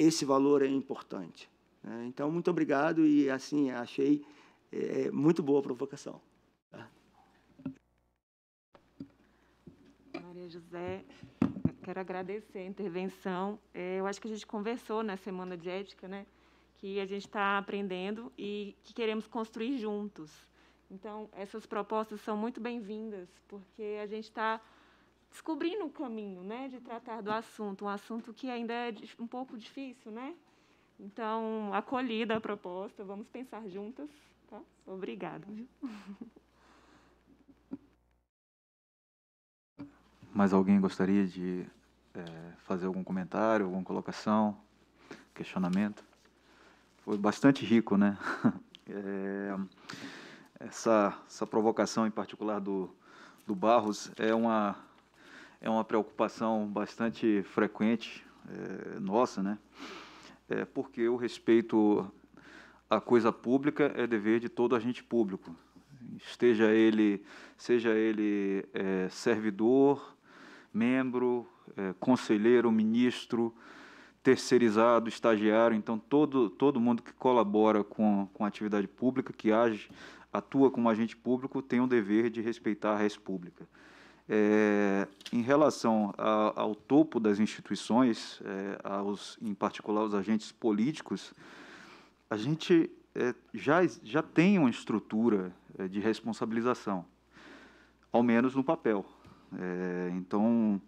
esse valor é importante? Né? Então, muito obrigado e, assim, achei é, muito boa a provocação. José. Quero agradecer a intervenção. É, eu acho que a gente conversou na semana de ética, né? Que a gente está aprendendo e que queremos construir juntos. Então, essas propostas são muito bem-vindas, porque a gente está descobrindo o caminho né, de tratar do assunto, um assunto que ainda é um pouco difícil, né? Então, acolhida a proposta, vamos pensar juntas, tá? Obrigada. Viu? Mais alguém gostaria de é, fazer algum comentário, alguma colocação, questionamento? Foi bastante rico, né? É, essa, essa provocação em particular do, do Barros é uma, é uma preocupação bastante frequente é, nossa, né? É porque o respeito à coisa pública é dever de todo agente público, esteja ele, seja ele é, servidor, membro, eh, conselheiro, ministro, terceirizado, estagiário, então todo, todo mundo que colabora com, com a atividade pública, que age, atua como agente público, tem o dever de respeitar a res pública. É, em relação a, ao topo das instituições, é, aos, em particular os agentes políticos, a gente é, já, já tem uma estrutura de responsabilização, ao menos no papel. É, então,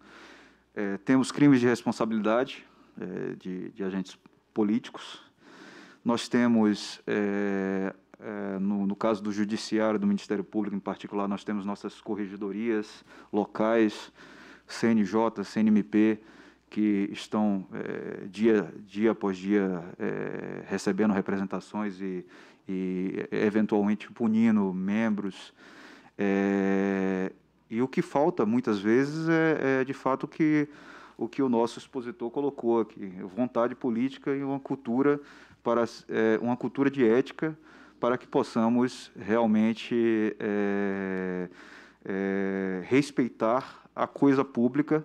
é, temos crimes de responsabilidade é, de, de, agentes políticos. Nós temos, é, é, no, no, caso do Judiciário, do Ministério Público em particular, nós temos nossas corregedorias locais, CNJ, CNMP, que estão é, dia, dia após dia recebendo representações e, e eventualmente punindo membros. É, e o que falta muitas vezes é, é de fato que o que o nosso expositor colocou aqui, vontade política e uma cultura para é, uma cultura de ética para que possamos realmente é, é respeitar a coisa pública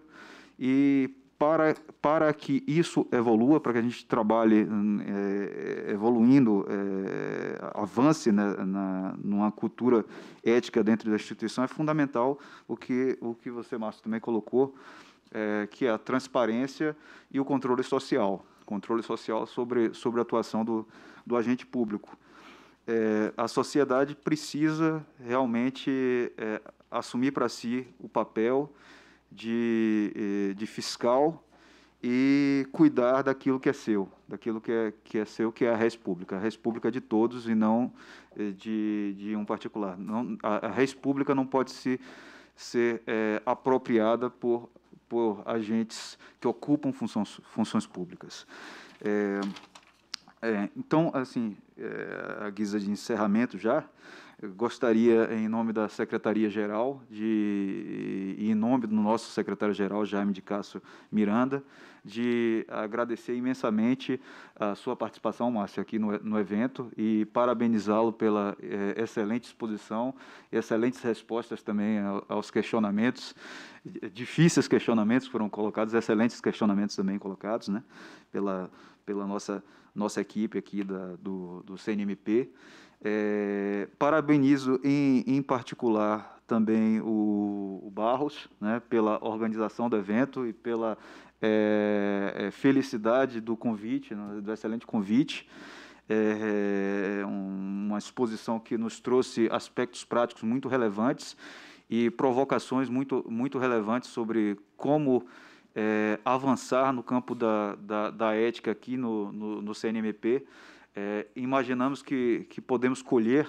e para, para que isso evolua, para que a gente trabalhe é, evoluindo, é, avance né, na, numa cultura ética dentro da instituição, é fundamental o que, o que você, Márcio, também colocou, é, que é a transparência e o controle social. Controle social sobre, sobre a atuação do, do agente público. É, a sociedade precisa realmente é, assumir para si o papel de, eh, de fiscal e cuidar daquilo que é seu, daquilo que é, que é seu, que é a res pública. A res pública de todos e não eh, de, de um particular. Não, a, a res pública não pode se, ser é, apropriada por, por agentes que ocupam funções, funções públicas. É, é, então, assim, a guisa de encerramento já, gostaria, em nome da Secretaria-Geral e em nome do nosso secretário-geral, Jaime de Cássio Miranda, de agradecer imensamente a sua participação, Márcio, aqui no, no evento e parabenizá-lo pela eh, excelente exposição e excelentes respostas também aos questionamentos, difíceis questionamentos foram colocados, excelentes questionamentos também colocados, né, pela, pela nossa, nossa equipe aqui da, do, do CNMP. É, parabenizo em, em particular também o, o Barros né, pela organização do evento e pela é, é felicidade do convite, né, do excelente convite. É, é uma exposição que nos trouxe aspectos práticos muito relevantes e provocações muito, muito relevantes sobre como é, avançar no campo da, da, da ética aqui no, no, no CNMP é, imaginamos que, que podemos colher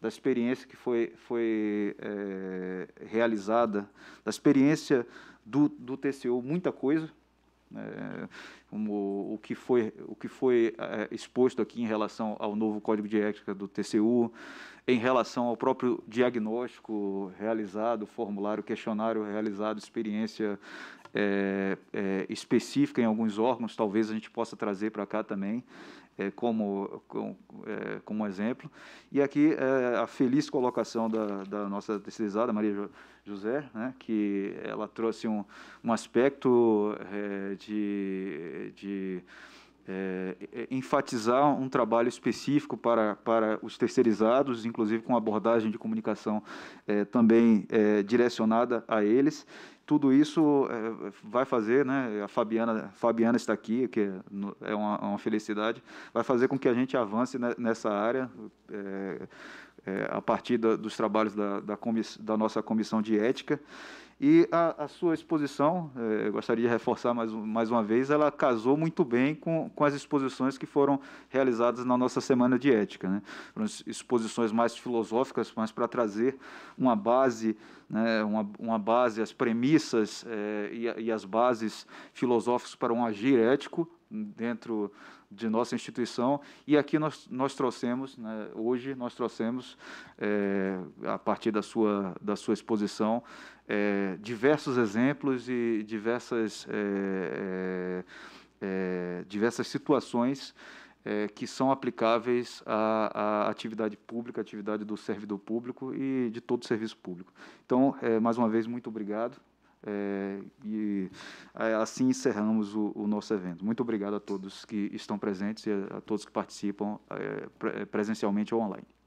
da experiência que foi, foi é, realizada, da experiência do, do TCU, muita coisa, é, como o que foi, o que foi é, exposto aqui em relação ao novo Código de Ética do TCU, em relação ao próprio diagnóstico realizado, formulário, questionário realizado, experiência é, é específica em alguns órgãos, talvez a gente possa trazer para cá também. É, como, com, é, como exemplo. E aqui é, a feliz colocação da, da nossa terceirizada, Maria jo José, né, que ela trouxe um, um aspecto de, de é, enfatizar um trabalho específico para, para os terceirizados, inclusive com abordagem de comunicação é, também é, direcionada a eles tudo isso é, vai fazer, né? A Fabiana, Fabiana está aqui, que é uma, uma felicidade, vai fazer com que a gente avance nessa área é, é, a partir da, dos trabalhos da, da, comiss, da, nossa comissão de ética e a, a sua exposição, eh, gostaria de reforçar mais, mais uma vez, ela casou muito bem com, com as exposições que foram realizadas na nossa semana de ética. Né? Foram exposições mais filosóficas, mas para trazer uma base, né, uma, uma base, as premissas eh, e, e as bases filosóficas para um agir ético dentro de nossa instituição e aqui nós, nós trouxemos né, hoje nós trouxemos é, a partir da sua da sua exposição é, diversos exemplos e diversas, é, é, é diversas situações é, que são aplicáveis à, à, atividade pública, à atividade do servidor público e de todo o serviço público. Então, mais uma vez, muito obrigado. É, e assim encerramos o, o, nosso evento. Muito obrigado a todos que estão presentes e a, a todos que participam é, presencialmente ou online.